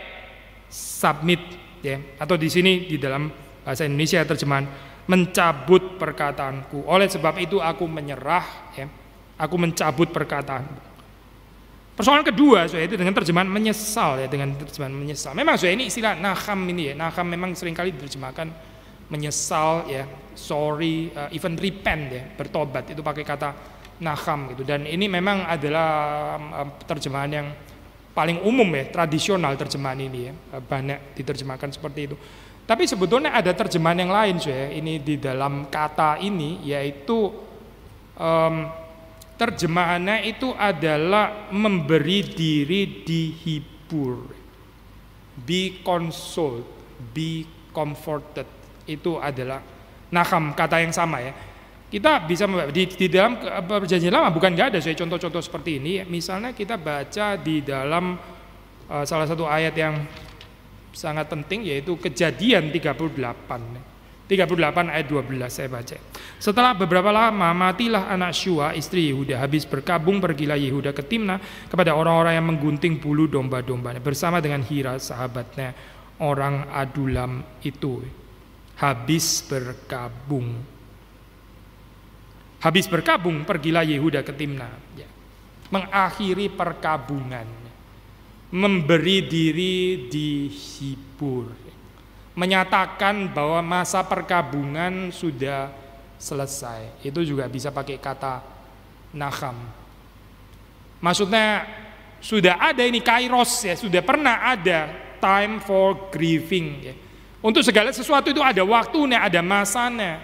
submit ya atau di sini di dalam bahasa Indonesia terjemahan mencabut perkataanku oleh sebab itu aku menyerah ya aku mencabut perkataanku. Persoalan kedua saya itu dengan terjemahan menyesal ya dengan terjemahan menyesal. Memang saya ini istilah naham ini ya. Naham memang seringkali diterjemahkan menyesal ya, sorry, uh, even repent ya, bertobat itu pakai kata naham gitu. Dan ini memang adalah um, terjemahan yang paling umum ya, tradisional terjemahan ini ya. Eh, banyak diterjemahkan seperti itu. Tapi sebetulnya ada terjemahan yang lain saya ini di dalam kata ini yaitu um, Terjemahannya itu adalah memberi diri dihibur, be consoled, be comforted. Itu adalah naham kata yang sama ya. Kita bisa di, di dalam perjanjian lama bukan nggak ada saya contoh-contoh seperti ini. Misalnya kita baca di dalam uh, salah satu ayat yang sangat penting yaitu kejadian 38. 38 ayat 12 saya baca. Setelah beberapa lama matilah anak Syua istri Yehuda habis berkabung pergilah Yehuda ke Timna kepada orang-orang yang menggunting bulu domba-dombanya bersama dengan Hira sahabatnya orang Adulam itu habis berkabung. Habis berkabung pergilah Yehuda ke Timna ya. mengakhiri perkabungan memberi diri dihibur menyatakan bahwa masa perkabungan sudah selesai. Itu juga bisa pakai kata naham. Maksudnya sudah ada ini kairos ya, sudah pernah ada time for grieving ya. Untuk segala sesuatu itu ada waktunya, ada masanya,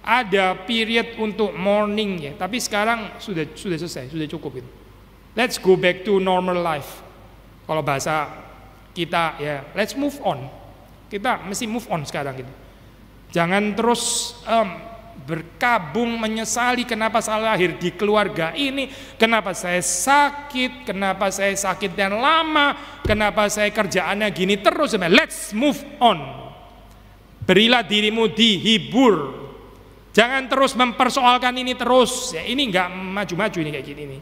ada period untuk mourning ya. Tapi sekarang sudah sudah selesai, sudah cukup itu. Let's go back to normal life. Kalau bahasa kita ya, let's move on. Kita mesti move on sekarang gitu. Jangan terus um, berkabung menyesali kenapa saya lahir di keluarga ini, kenapa saya sakit, kenapa saya sakit dan lama, kenapa saya kerjaannya gini terus. Let's move on. Berilah dirimu dihibur. Jangan terus mempersoalkan ini terus. Ya, ini nggak maju-maju ini kayak gini nih.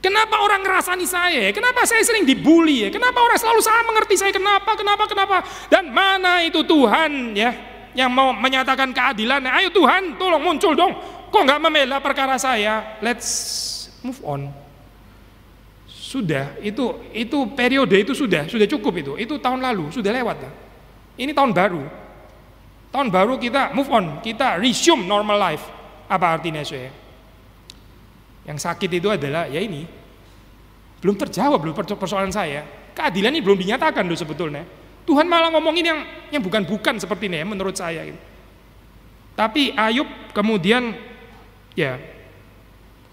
Kenapa orang ngerasani saya? Kenapa saya sering dibully? Ya? Kenapa orang selalu salah mengerti saya? Kenapa? Kenapa? Kenapa? Dan mana itu Tuhan ya yang mau menyatakan keadilan? Ayo Tuhan, tolong muncul dong. Kok nggak membela perkara saya? Let's move on. Sudah, itu itu periode itu sudah, sudah cukup itu. Itu tahun lalu, sudah lewat. Lah. Ini tahun baru. Tahun baru kita move on, kita resume normal life. Apa artinya saya? Yang sakit itu adalah ya ini belum terjawab belum persoalan saya. Keadilan ini belum dinyatakan loh sebetulnya. Tuhan malah ngomongin yang yang bukan-bukan seperti ini ya, menurut saya. Gitu. Tapi Ayub kemudian ya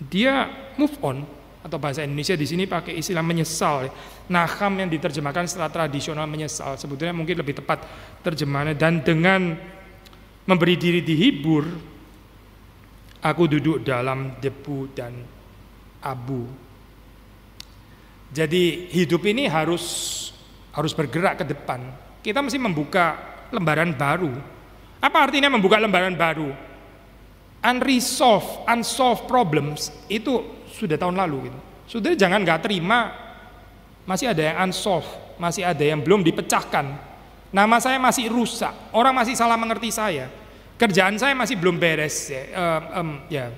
dia move on atau bahasa Indonesia di sini pakai istilah menyesal. Ya. Naham yang diterjemahkan setelah tradisional menyesal sebetulnya mungkin lebih tepat terjemahannya dan dengan memberi diri dihibur Aku duduk dalam debu dan abu. Jadi hidup ini harus harus bergerak ke depan. Kita mesti membuka lembaran baru. Apa artinya membuka lembaran baru? Unresolved, unsolved problems itu sudah tahun lalu gitu. Sudah jangan nggak terima masih ada yang unsolved, masih ada yang belum dipecahkan. Nama saya masih rusak, orang masih salah mengerti saya kerjaan saya masih belum beres ya, um, um, ya.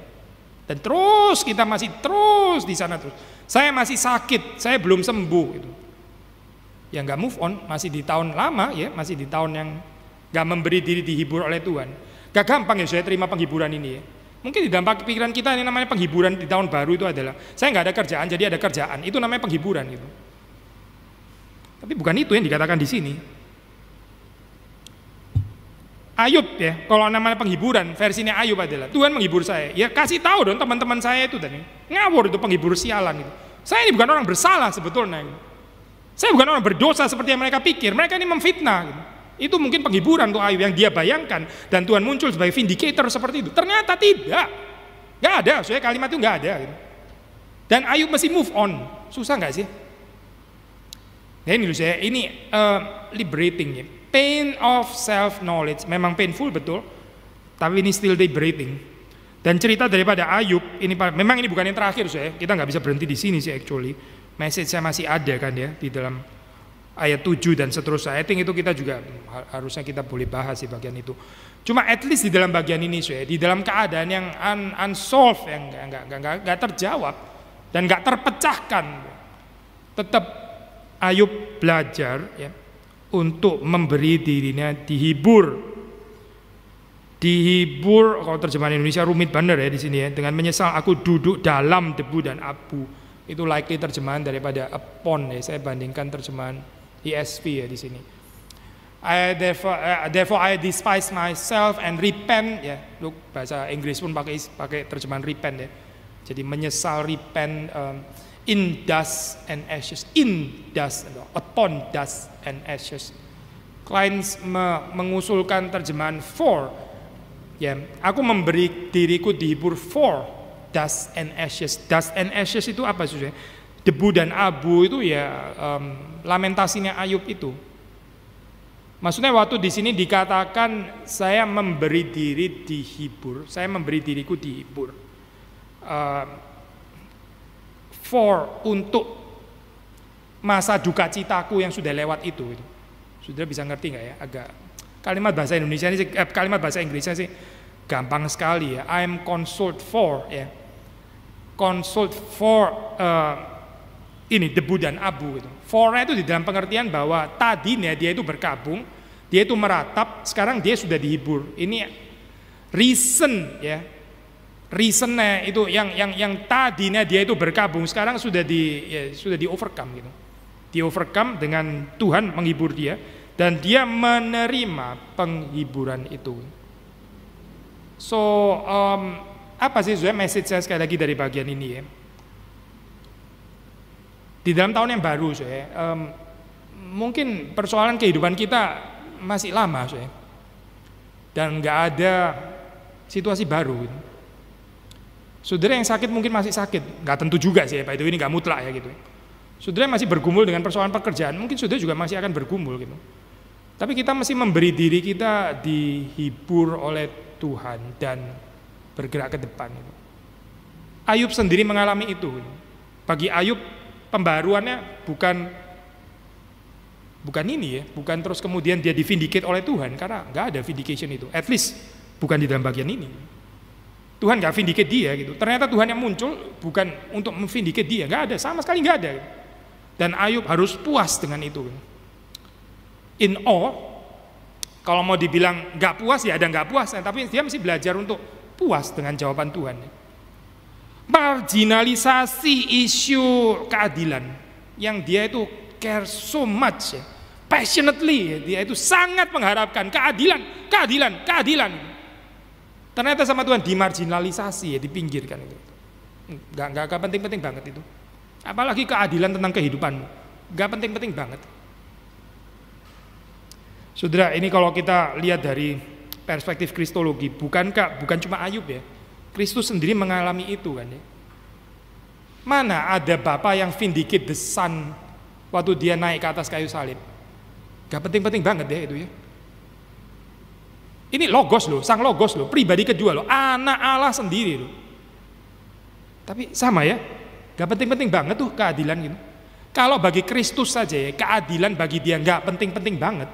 dan terus kita masih terus di sana terus saya masih sakit saya belum sembuh gitu ya nggak move on masih di tahun lama ya masih di tahun yang nggak memberi diri dihibur oleh Tuhan gak gampang ya saya terima penghiburan ini ya mungkin di dampak pikiran kita ini namanya penghiburan di tahun baru itu adalah saya nggak ada kerjaan jadi ada kerjaan itu namanya penghiburan gitu tapi bukan itu yang dikatakan di sini Ayub ya, kalau namanya penghiburan, versinya Ayub adalah Tuhan menghibur saya. Ya kasih tahu dong teman-teman saya itu tadi ngawur itu penghibur sialan itu. Saya ini bukan orang bersalah sebetulnya. Ini. Saya bukan orang berdosa seperti yang mereka pikir. Mereka ini memfitnah. Gitu. Itu mungkin penghiburan tuh Ayub yang dia bayangkan dan Tuhan muncul sebagai vindicator seperti itu. Ternyata tidak. Gak ada, saya kalimat itu gak ada. Gitu. Dan Ayub masih move on. Susah nggak sih? Nah ini loh saya, ini uh, liberating ya pain of self knowledge memang painful betul tapi ini still day breathing dan cerita daripada Ayub ini memang ini bukan yang terakhir saya kita nggak bisa berhenti di sini sih actually message saya masih ada kan ya di dalam ayat 7 dan seterusnya I think itu kita juga harusnya kita boleh bahas di bagian itu cuma at least di dalam bagian ini saya di dalam keadaan yang un unsolved yang nggak terjawab dan nggak terpecahkan tetap Ayub belajar ya untuk memberi dirinya dihibur dihibur kalau terjemahan Indonesia rumit bener ya di sini ya dengan menyesal aku duduk dalam debu dan abu itu likely terjemahan daripada upon ya saya bandingkan terjemahan ESV ya di sini I therefore, uh, therefore I despise myself and repent ya look bahasa Inggris pun pakai pakai terjemahan repent ya jadi menyesal repent um, in dust and ashes, in dust, atau upon dust and ashes. Klein me mengusulkan terjemahan for, ya, aku memberi diriku dihibur for dust and ashes. Dust and ashes itu apa sih? Ya? Debu dan abu itu ya um, lamentasinya Ayub itu. Maksudnya waktu di sini dikatakan saya memberi diri dihibur, saya memberi diriku dihibur. Uh, for untuk masa duka citaku yang sudah lewat itu. Gitu. Sudah bisa ngerti nggak ya? Agak kalimat bahasa Indonesia ini eh, kalimat bahasa Inggrisnya sih gampang sekali ya. I am consult for ya. consult for uh, ini debu dan abu gitu. Fora itu di dalam pengertian bahwa tadi nih dia itu berkabung, dia itu meratap, sekarang dia sudah dihibur. Ini reason ya, reasonnya itu yang yang yang tadinya dia itu berkabung sekarang sudah di ya, sudah di overcome gitu di overcome dengan Tuhan menghibur dia dan dia menerima penghiburan itu so um, apa sih sebenarnya message saya sekali lagi dari bagian ini ya di dalam tahun yang baru saya um, mungkin persoalan kehidupan kita masih lama saya dan nggak ada situasi baru gitu Saudara yang sakit mungkin masih sakit, nggak tentu juga sih Pak itu ini nggak mutlak ya gitu. Saudara masih bergumul dengan persoalan pekerjaan, mungkin saudara juga masih akan bergumul gitu. Tapi kita masih memberi diri kita dihibur oleh Tuhan dan bergerak ke depan. Gitu. Ayub sendiri mengalami itu. Gitu. Bagi Ayub pembaruannya bukan bukan ini ya, bukan terus kemudian dia divindikat oleh Tuhan karena nggak ada vindication itu. At least bukan di dalam bagian ini. Tuhan nggak vindiket dia gitu. Ternyata Tuhan yang muncul bukan untuk memvindiket dia, nggak ada, sama sekali nggak ada. Dan Ayub harus puas dengan itu. In all, kalau mau dibilang nggak puas ya ada nggak puas, nah, tapi dia mesti belajar untuk puas dengan jawaban Tuhan. Marginalisasi isu keadilan yang dia itu care so much, ya. passionately ya. dia itu sangat mengharapkan keadilan, keadilan, keadilan. keadilan Ternyata sama Tuhan dimarginalisasi ya, dipinggirkan itu. Enggak gak penting-penting banget itu. Apalagi keadilan tentang kehidupanmu. gak penting-penting banget. Saudara, ini kalau kita lihat dari perspektif kristologi, bukankah bukan cuma Ayub ya. Kristus sendiri mengalami itu kan ya. Mana ada bapak yang vindicate the son waktu dia naik ke atas kayu salib? Gak penting-penting banget ya itu ya. Ini logos loh, sang logos loh, pribadi kedua loh, anak Allah sendiri loh. Tapi sama ya, gak penting-penting banget tuh keadilan gitu. Kalau bagi Kristus saja ya, keadilan bagi dia gak penting-penting banget.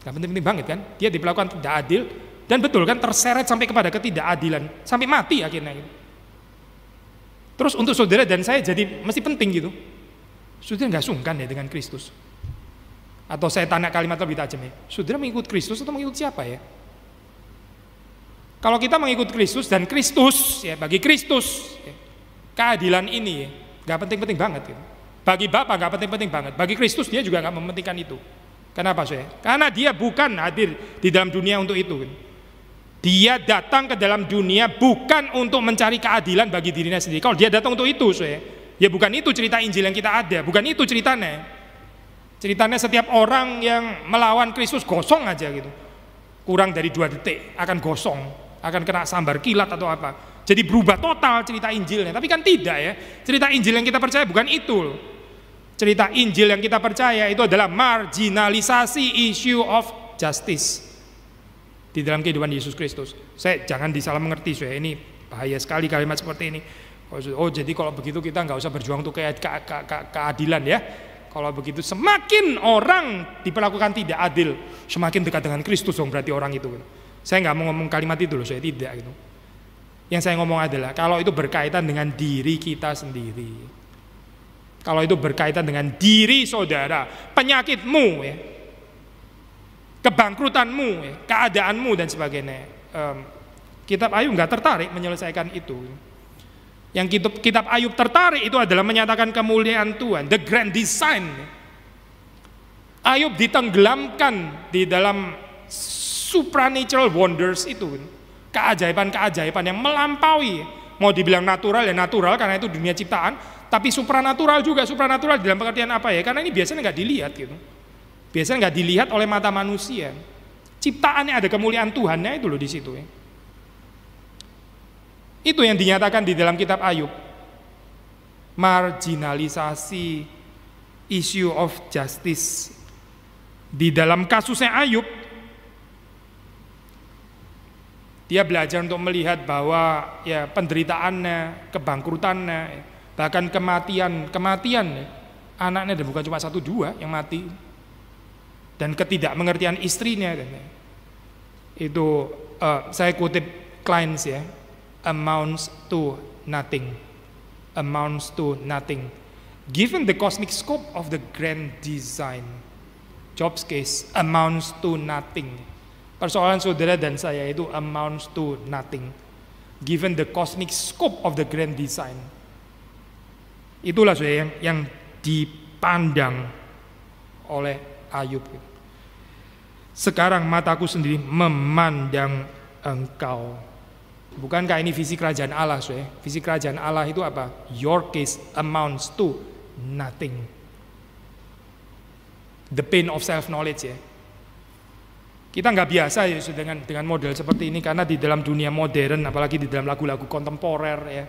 Gak penting-penting banget kan, dia diperlakukan tidak adil, dan betul kan terseret sampai kepada ketidakadilan, sampai mati akhirnya gitu. Terus untuk saudara dan saya jadi mesti penting gitu. Saudara gak sungkan ya dengan Kristus. Atau saya tanya kalimat lebih tajam ya. Saudara mengikut Kristus atau mengikut siapa ya? Kalau kita mengikut Kristus dan Kristus ya bagi Kristus ya, keadilan ini ya, nggak penting-penting banget gitu. Bagi Bapak nggak penting-penting banget. Bagi Kristus dia juga nggak mementingkan itu. Kenapa saya? Karena dia bukan hadir di dalam dunia untuk itu. Gitu. Dia datang ke dalam dunia bukan untuk mencari keadilan bagi dirinya sendiri. Kalau dia datang untuk itu, saya, ya bukan itu cerita Injil yang kita ada, bukan itu ceritanya. Ceritanya setiap orang yang melawan Kristus gosong aja gitu. Kurang dari dua detik akan gosong, akan kena sambar kilat atau apa. Jadi berubah total cerita Injilnya. Tapi kan tidak ya. Cerita Injil yang kita percaya bukan itu Cerita Injil yang kita percaya itu adalah marginalisasi issue of justice di dalam kehidupan Yesus Kristus. Saya jangan disalah mengerti, saya ini bahaya sekali kalimat seperti ini. Oh jadi kalau begitu kita nggak usah berjuang untuk ke, ke, ke, keadilan ya kalau begitu semakin orang diperlakukan tidak adil, semakin dekat dengan Kristus dong berarti orang itu. Saya nggak mau ngomong kalimat itu loh, saya tidak gitu. Yang saya ngomong adalah kalau itu berkaitan dengan diri kita sendiri. Kalau itu berkaitan dengan diri saudara, penyakitmu ya, kebangkrutanmu, ya, keadaanmu dan sebagainya. Um, kitab Ayu nggak tertarik menyelesaikan itu. Gitu. Yang kitab, kitab Ayub tertarik itu adalah menyatakan kemuliaan Tuhan, the grand design. Ayub ditenggelamkan di dalam supernatural wonders itu. Keajaiban-keajaiban yang melampaui. Mau dibilang natural ya natural karena itu dunia ciptaan. Tapi supranatural juga, supranatural dalam pengertian apa ya? Karena ini biasanya nggak dilihat gitu. Biasanya nggak dilihat oleh mata manusia. Ciptaannya ada kemuliaan Tuhannya itu loh di situ ya. Itu yang dinyatakan di dalam kitab Ayub. Marginalisasi issue of justice. Di dalam kasusnya Ayub, dia belajar untuk melihat bahwa ya penderitaannya, kebangkrutannya, bahkan kematian, kematian ya. anaknya dan bukan cuma satu dua yang mati dan ketidakmengertian istrinya itu uh, saya kutip clients ya amounts to nothing. Amounts to nothing. Given the cosmic scope of the grand design, Job's case amounts to nothing. Persoalan saudara dan saya itu amounts to nothing. Given the cosmic scope of the grand design. Itulah saya yang, yang dipandang oleh Ayub. Sekarang mataku sendiri memandang engkau. Bukankah ini visi kerajaan Allah, Saudara? Visi kerajaan Allah itu apa? Your case amounts to nothing. The pain of self knowledge ya. Kita nggak biasa ya dengan dengan model seperti ini karena di dalam dunia modern apalagi di dalam lagu-lagu kontemporer ya.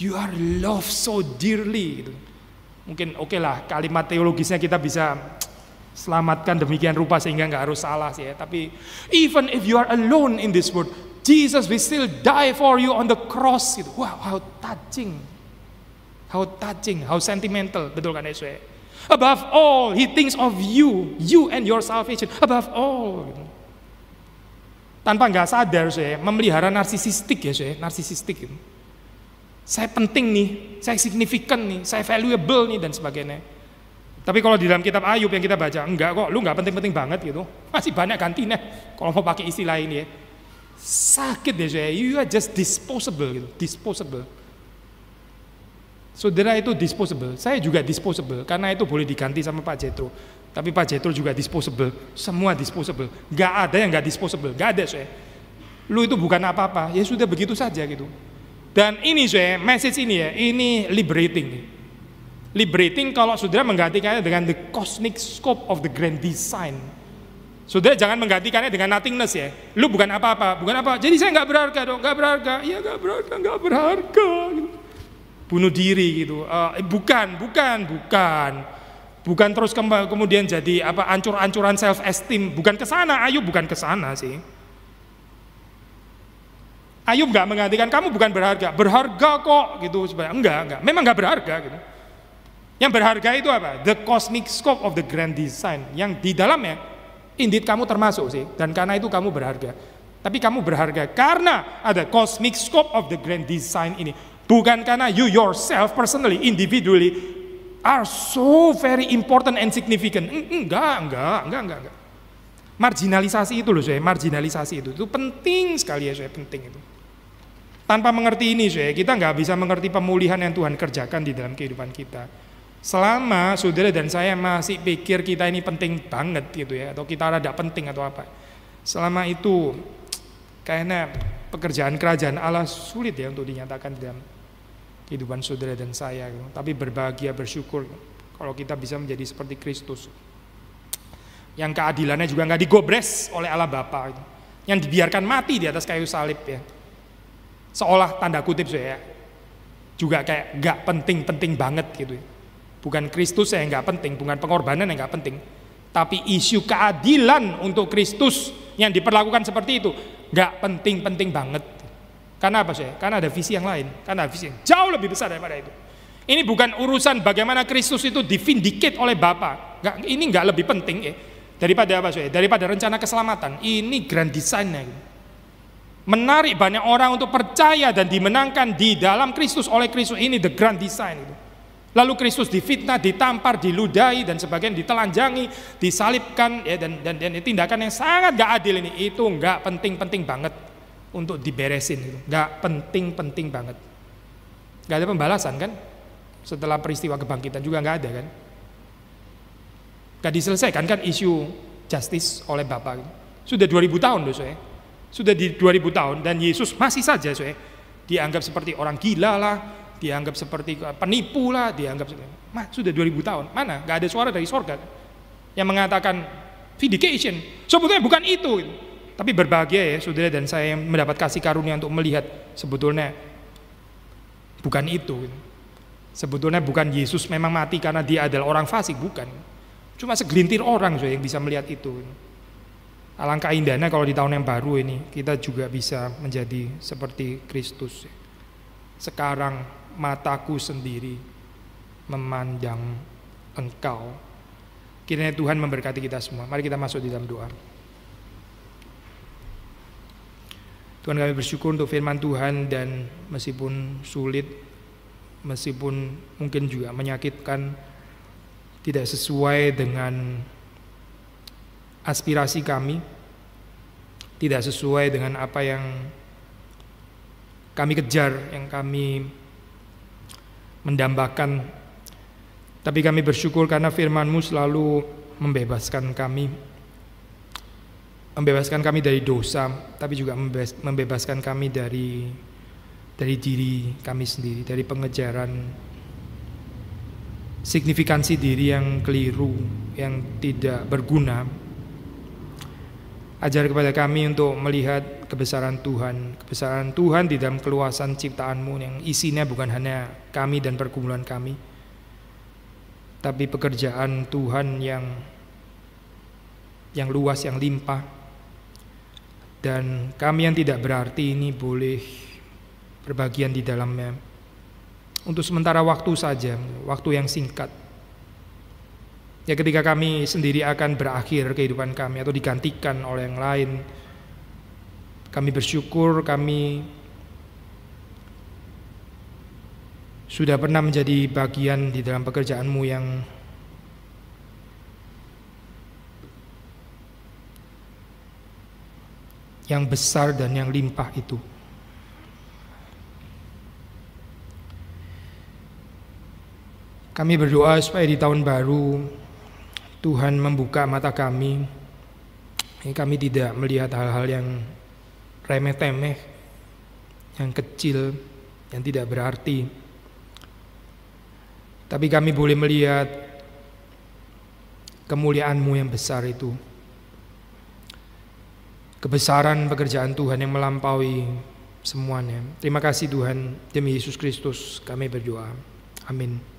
You are loved so dearly gitu. Mungkin oke okay lah kalimat teologisnya kita bisa selamatkan demikian rupa sehingga nggak harus salah sih ya. Tapi even if you are alone in this world, Jesus will still die for you on the cross. Gitu. Wow, how touching. How touching, how sentimental. Betul kan Yesus Above all, he thinks of you, you and your salvation. Above all. Gitu. Tanpa nggak sadar saya memelihara narsisistik ya saya, narsisistik gitu. Saya penting nih, saya signifikan nih, saya valuable nih dan sebagainya. Tapi kalau di dalam kitab Ayub yang kita baca, enggak kok, lu nggak penting-penting banget gitu. Masih banyak gantinya kalau mau pakai istilah ini ya sakit deh saya you are just disposable gitu disposable saudara itu disposable saya juga disposable karena itu boleh diganti sama Pak Jetro tapi Pak Jetro juga disposable semua disposable Gak ada yang gak disposable gak ada saya lu itu bukan apa-apa ya sudah begitu saja gitu dan ini saya message ini ya ini liberating liberating kalau saudara menggantikannya dengan the cosmic scope of the grand design sudah jangan menggantikannya dengan nothingness ya. Lu bukan apa-apa, bukan apa. Jadi saya nggak berharga dong, nggak berharga. Iya nggak berharga, nggak berharga. Bunuh diri gitu. Uh, bukan, bukan, bukan. Bukan terus ke kemudian jadi apa ancur-ancuran self esteem. Bukan kesana, sana, bukan kesana sih. ayo nggak menggantikan kamu bukan berharga, berharga kok gitu sebenarnya enggak enggak, memang nggak berharga gitu. Yang berharga itu apa? The cosmic scope of the grand design yang di dalamnya Indit kamu termasuk sih, dan karena itu kamu berharga. Tapi kamu berharga karena ada cosmic scope of the grand design ini. Bukan karena you yourself personally, individually are so very important and significant. Enggak, enggak, enggak, enggak, enggak. Marginalisasi itu loh saya, marginalisasi itu. Itu penting sekali ya saya, penting itu. Tanpa mengerti ini saya, kita nggak bisa mengerti pemulihan yang Tuhan kerjakan di dalam kehidupan kita. Selama saudara dan saya masih pikir kita ini penting banget gitu ya, atau kita rada penting atau apa. Selama itu kayaknya pekerjaan kerajaan Allah sulit ya untuk dinyatakan dalam kehidupan saudara dan saya. Gitu. Tapi berbahagia bersyukur kalau kita bisa menjadi seperti Kristus. Yang keadilannya juga nggak digobres oleh Allah Bapa, gitu. yang dibiarkan mati di atas kayu salib ya. Seolah tanda kutip saya juga kayak nggak penting-penting banget gitu. Ya Bukan Kristus yang nggak penting, bukan pengorbanan yang nggak penting, tapi isu keadilan untuk Kristus yang diperlakukan seperti itu nggak penting-penting banget. Karena apa sih? Karena ada visi yang lain, karena ada visi yang jauh lebih besar daripada itu. Ini bukan urusan bagaimana Kristus itu divindiket oleh Bapa. ini nggak lebih penting ya daripada apa sih? Daripada rencana keselamatan. Ini grand desainnya. Gitu menarik banyak orang untuk percaya dan dimenangkan di dalam Kristus oleh Kristus ini the grand design itu. Lalu Kristus difitnah, ditampar, diludahi dan sebagian ditelanjangi, disalibkan ya dan, dan dan tindakan yang sangat gak adil ini itu nggak penting-penting banget untuk diberesin itu. Nggak penting-penting banget. Nggak ada pembalasan kan? Setelah peristiwa kebangkitan juga nggak ada kan? Nggak diselesaikan kan isu justice oleh Bapak. Gitu. Sudah 2000 tahun loh saya. Sudah di 2000 tahun dan Yesus masih saja saya dianggap seperti orang gila lah, dianggap seperti eh, penipu lah, dianggap mah sudah 2000 tahun, mana? Gak ada suara dari sorga yang mengatakan vindication, sebetulnya bukan itu. Gitu. Tapi berbahagia ya saudara dan saya yang mendapat kasih karunia untuk melihat sebetulnya bukan itu. Gitu. Sebetulnya bukan Yesus memang mati karena dia adalah orang fasik, bukan. Cuma segelintir orang saja yang bisa melihat itu. Gitu. Alangkah indahnya kalau di tahun yang baru ini kita juga bisa menjadi seperti Kristus. Ya. Sekarang mataku sendiri memandang engkau. Kiranya Tuhan memberkati kita semua. Mari kita masuk di dalam doa. Tuhan kami bersyukur untuk firman Tuhan dan meskipun sulit, meskipun mungkin juga menyakitkan, tidak sesuai dengan aspirasi kami, tidak sesuai dengan apa yang kami kejar, yang kami mendambakan. Tapi kami bersyukur karena firman-Mu selalu membebaskan kami. Membebaskan kami dari dosa, tapi juga membebaskan kami dari dari diri kami sendiri, dari pengejaran signifikansi diri yang keliru, yang tidak berguna. Ajar kepada kami untuk melihat kebesaran Tuhan, kebesaran Tuhan di dalam keluasan ciptaanmu yang isinya bukan hanya kami dan pergumulan kami, tapi pekerjaan Tuhan yang yang luas, yang limpah, dan kami yang tidak berarti ini boleh berbagian di dalamnya untuk sementara waktu saja, waktu yang singkat. Ya ketika kami sendiri akan berakhir kehidupan kami atau digantikan oleh yang lain, kami bersyukur, kami sudah pernah menjadi bagian di dalam pekerjaanmu yang yang besar dan yang limpah itu. Kami berdoa supaya di tahun baru Tuhan membuka mata kami. Kami tidak melihat hal-hal yang remeh-temeh, yang kecil, yang tidak berarti. Tapi kami boleh melihat kemuliaanMu yang besar itu. Kebesaran pekerjaan Tuhan yang melampaui semuanya. Terima kasih Tuhan, demi Yesus Kristus kami berdoa. Amin.